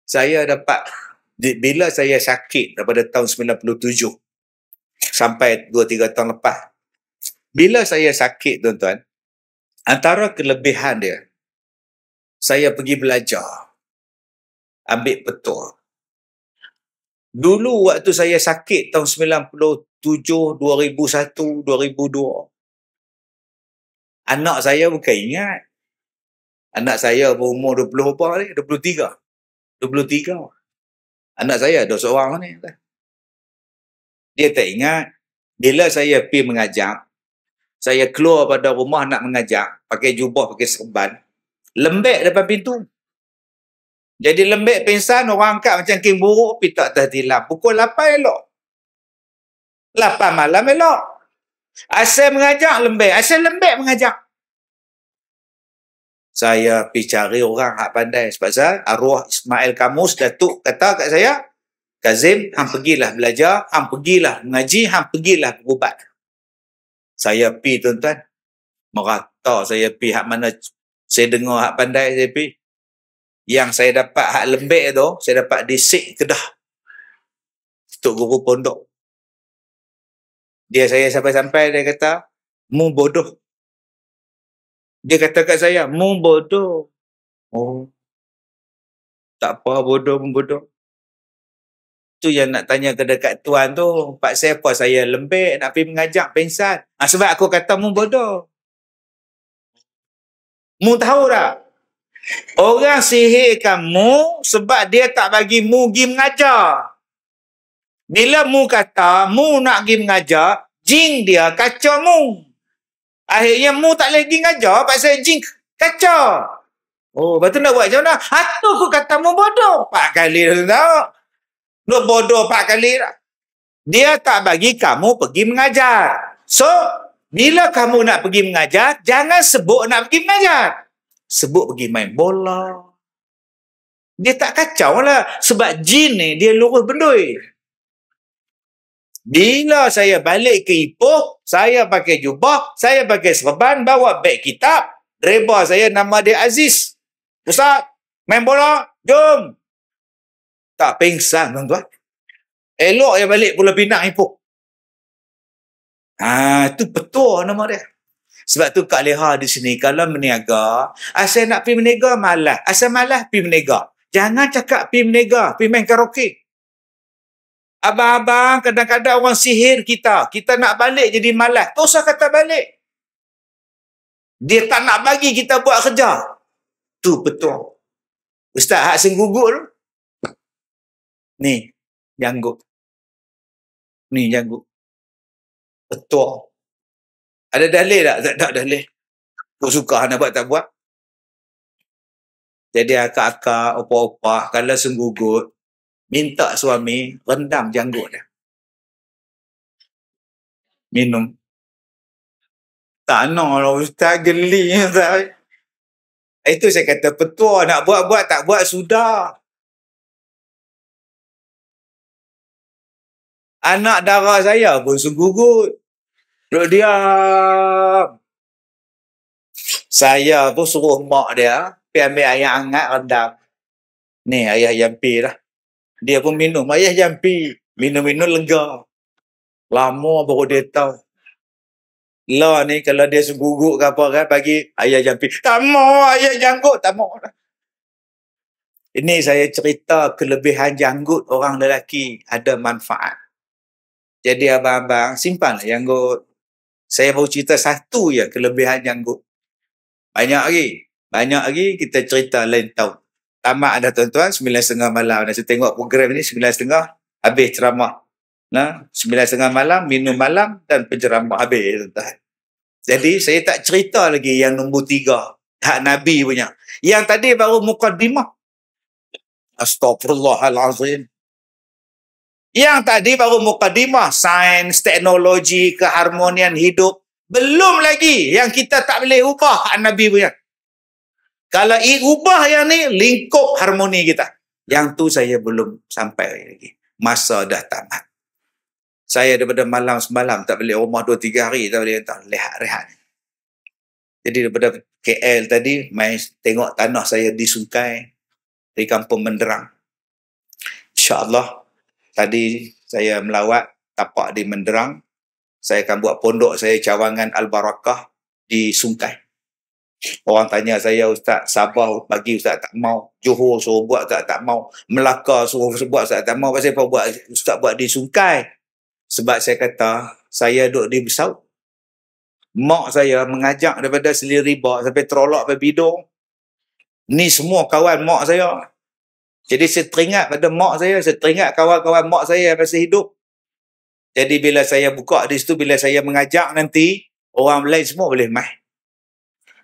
Saya dapat. Bila saya sakit daripada tahun 97. Sampai 2-3 tahun lepas. Bila saya sakit tuan-tuan. Antara kelebihan dia saya pergi belajar. Ambil betul. Dulu waktu saya sakit tahun 97, 2001, 2002. Anak saya bukan ingat. Anak saya berumur 20 apa ni? 23. 23. Anak saya ada seorang ni. Dia tak ingat. Bila saya pergi mengajak, saya keluar pada rumah nak mengajak pakai jubah, pakai serban, lembek depan pintu. Jadi lembek pingsan, orang angkat macam king buruk, pergi tak atas tilam. Pukul 8 elok. 8 malam elok. Asal mengajak lembek. Asal lembek mengajak. Saya pergi cari orang hak pandai. Sebab saya, arwah Ismail Kamus, Datuk kata kat saya, Kazim, hang pergilah belajar, hang pergilah mengaji, hang pergilah berubat. Saya pi tuan-tuan, merata saya pergi hak mana saya dengar hak pandai saya pi. Yang saya dapat hak lembek tu, saya dapat di Kedah. Tok guru pondok. Dia saya sampai-sampai dia kata, "Mu bodoh." Dia kata kat saya, "Mu bodoh." Oh. Tak apa bodoh pun bodoh. Tu yang nak tanya ke dekat tuan tu, Pak saya apa saya lembek nak pergi mengajak pensan. Ha, sebab aku kata mu bodoh. Mu tahu tak? Orang sihir kamu sebab dia tak bagi mu pergi mengajar. Bila mu kata mu nak pergi mengajar, jin dia kacau mu. Akhirnya mu tak boleh pergi mengajar pasal jin kacau. Oh, betul nak buat macam mana? Atau aku kata mu bodoh. Pak kali tu tak? Nak bodoh pak kali tak? Dia tak bagi kamu pergi mengajar. So, bila kamu nak pergi mengajar, jangan sebut nak pergi mengajar. Sebut pergi main bola. Dia tak kacau lah. Sebab jin ni, dia lurus bendui. Bila saya balik ke Ipoh, saya pakai jubah, saya pakai serban, bawa beg kitab. Reba saya nama dia Aziz. Ustaz, main bola, jom. Tak pengsan tuan-tuan. Elok yang balik pula Pinang Ipoh. Ha, ah, itu betul nama dia. Sebab tu Kak Leha di sini, kalau meniaga, asal nak pergi meniaga, malah. Asal malah pergi meniaga. Jangan cakap pergi meniaga, pergi main karaoke. Abang-abang, kadang-kadang orang sihir kita. Kita nak balik jadi malas. Tak usah kata balik. Dia tak nak bagi kita buat kerja. Tu betul. Ustaz hak senggugur. Ni, janggut. Ni, janggut petua. Ada dalih tak? Tak ada dalih. Kau suka nak buat tak buat. Jadi akak-akak, opa-opa, kalau senggugut, minta suami rendam janggut dia. Minum. Tak nak lah ustaz geli. Itu saya kata petua nak buat-buat tak buat sudah. Anak darah saya pun senggugut. Duduk diam. Saya pun suruh mak dia pi ambil ayam hangat rendam. Ni ayah jampi lah. Dia pun minum ayah jampi. Minum-minum lega. Lama baru dia tahu. Lah ni kalau dia seguguk ke apa kan pagi ayah jampi. Tak mau ayah janggut. Tak mau lah. Ini saya cerita kelebihan janggut orang lelaki ada manfaat. Jadi abang-abang simpanlah janggut saya baru cerita satu ya kelebihan janggut. Banyak lagi. Banyak lagi kita cerita lain tahu. Tamat anda tuan-tuan, setengah malam. Anda tengok program ini, setengah habis ceramah. Nah, sembilan setengah malam, minum malam dan penceramah habis. Tuan-tuan. Jadi saya tak cerita lagi yang nombor tiga. Hak Nabi punya. Yang tadi baru mukadimah. Astagfirullahalazim. Yang tadi baru mukadimah sains, teknologi, keharmonian hidup. Belum lagi yang kita tak boleh ubah Nabi punya. Kalau i ubah yang ni lingkup harmoni kita. Yang tu saya belum sampai lagi. Masa dah tamat. Saya daripada malam semalam tak boleh rumah dua tiga hari tak boleh tak lehat rehat. Jadi daripada KL tadi mai tengok tanah saya di Sungai di Kampung Menderang. Insyaallah tadi saya melawat tapak di Menderang. Saya akan buat pondok saya cawangan Al-Barakah di Sungkai. Orang tanya saya, Ustaz Sabah bagi Ustaz tak mau. Johor suruh buat tak tak mau. Melaka suruh buat Ustaz tak mau. Kenapa buat Ustaz buat di Sungkai? Sebab saya kata, saya duduk di Besau. Mak saya mengajak daripada Seliri sampai terolak berbidung. Ni semua kawan mak saya. Jadi saya teringat pada mak saya, saya teringat kawan-kawan mak saya yang masih hidup. Jadi bila saya buka di situ, bila saya mengajak nanti, orang lain semua boleh main.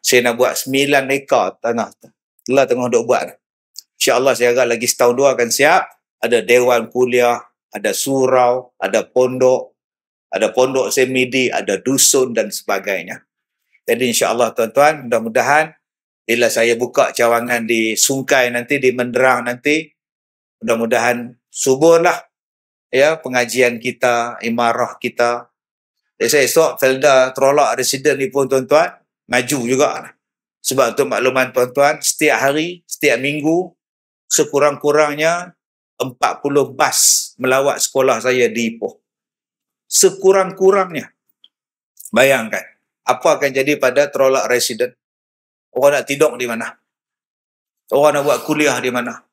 Saya nak buat 9 ekar tanah. Telah tengah duk buat. InsyaAllah saya agak lagi setahun dua akan siap. Ada Dewan Kuliah, ada Surau, ada Pondok, ada Pondok Semidi, ada Dusun dan sebagainya. Jadi insyaAllah tuan-tuan, mudah-mudahan bila saya buka cawangan di Sungai, nanti, di Menderang nanti, mudah-mudahan suburlah ya pengajian kita, imarah kita. Esok, esok Felda terolak Residen ni pun tuan-tuan, maju juga. Sebab untuk makluman tuan-tuan, setiap hari, setiap minggu, sekurang-kurangnya 40 bas melawat sekolah saya di Ipoh. Sekurang-kurangnya. Bayangkan, apa akan jadi pada terolak Residen? Orang nak tidur di mana? Orang nak buat kuliah di mana?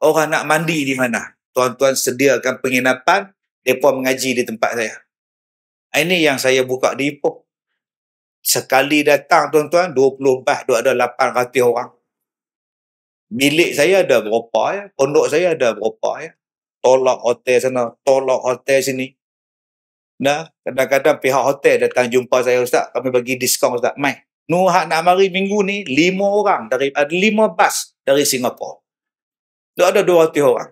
Orang nak mandi di mana? Tuan-tuan sediakan penginapan, mereka mengaji di tempat saya. Ah, ini yang saya buka di Ipoh. Sekali datang tuan-tuan, 20 bah, dia ada 800 orang. Bilik saya ada berapa ya? Pondok saya ada berapa ya? Tolak hotel sana, tolak hotel sini. Nah, kadang-kadang pihak hotel datang jumpa saya Ustaz, kami bagi diskon Ustaz, main. Nu hak nak mari minggu ni lima orang dari ada lima bas dari Singapura. Tak ada dua ratus orang.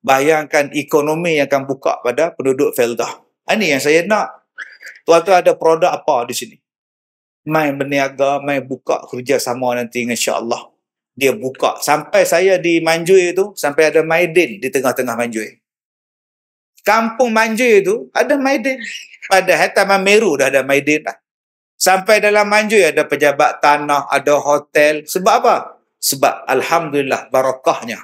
Bayangkan ekonomi yang akan buka pada penduduk Felda. Ini ah, yang saya nak. Tuan-tuan ada produk apa di sini? Main berniaga, main buka kerjasama nanti insyaAllah. Dia buka. Sampai saya di Manjui itu, sampai ada Maidin di tengah-tengah Manjui. Kampung Manjui itu ada Maidin. Pada Hatta Meru dah ada Maidin dah. Sampai dalam manjui ada pejabat tanah, ada hotel. Sebab apa? Sebab Alhamdulillah barakahnya.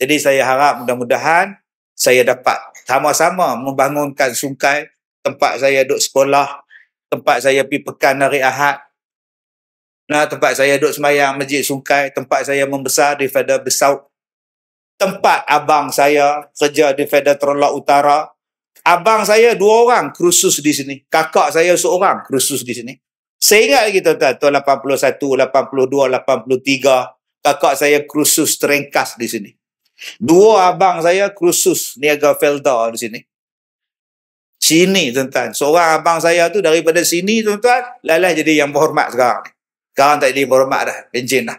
Jadi saya harap mudah-mudahan saya dapat sama-sama membangunkan sungkai tempat saya duduk sekolah, tempat saya pi pekan hari Ahad, nah, tempat saya duduk semayang masjid sungkai, tempat saya membesar di Feda Besau, tempat abang saya kerja di Feda Terlak Utara, abang saya dua orang kursus di sini. Kakak saya seorang kursus di sini. Saya ingat lagi tuan-tuan, tahun 81, 82, 83, kakak saya kursus terengkas di sini. Dua abang saya kursus niaga felda di sini. Sini tuan-tuan. Seorang abang saya tu daripada sini tuan-tuan, lalai jadi yang berhormat sekarang. Sekarang tak jadi berhormat dah, pencin dah.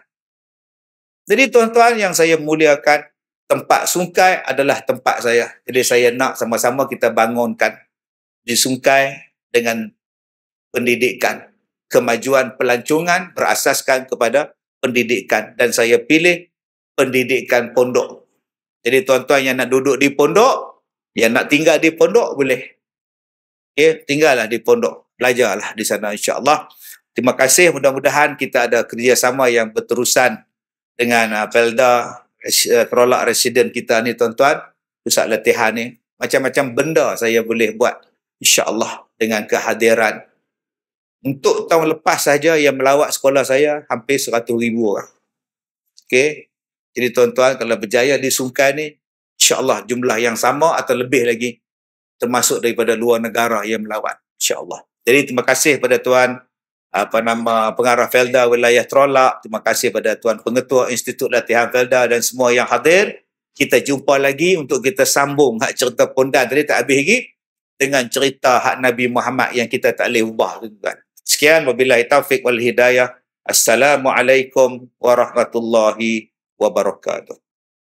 Jadi tuan-tuan yang saya muliakan, tempat Sungai adalah tempat saya. Jadi saya nak sama-sama kita bangunkan di Sungai dengan pendidikan. Kemajuan pelancongan berasaskan kepada pendidikan. Dan saya pilih pendidikan pondok. Jadi tuan-tuan yang nak duduk di pondok, yang nak tinggal di pondok boleh. Okay, tinggallah di pondok. Belajarlah di sana insyaAllah. Terima kasih. Mudah-mudahan kita ada kerjasama yang berterusan dengan Pelda, uh, kerolak eh, resident kita ni tuan-tuan pusat latihan ni macam-macam benda saya boleh buat insyaAllah dengan kehadiran untuk tahun lepas saja yang melawat sekolah saya hampir seratus ribu orang Okey, jadi tuan-tuan kalau berjaya di sungai ni insyaAllah jumlah yang sama atau lebih lagi termasuk daripada luar negara yang melawat insyaAllah jadi terima kasih kepada tuan apa nama pengarah Felda Wilayah Trolak. Terima kasih kepada Tuan Pengetua Institut Latihan Felda dan semua yang hadir. Kita jumpa lagi untuk kita sambung hak cerita pondan tadi tak habis lagi dengan cerita hak Nabi Muhammad yang kita tak boleh ubah tuan. Sekian wabillahi taufik wal hidayah. Assalamualaikum warahmatullahi wabarakatuh.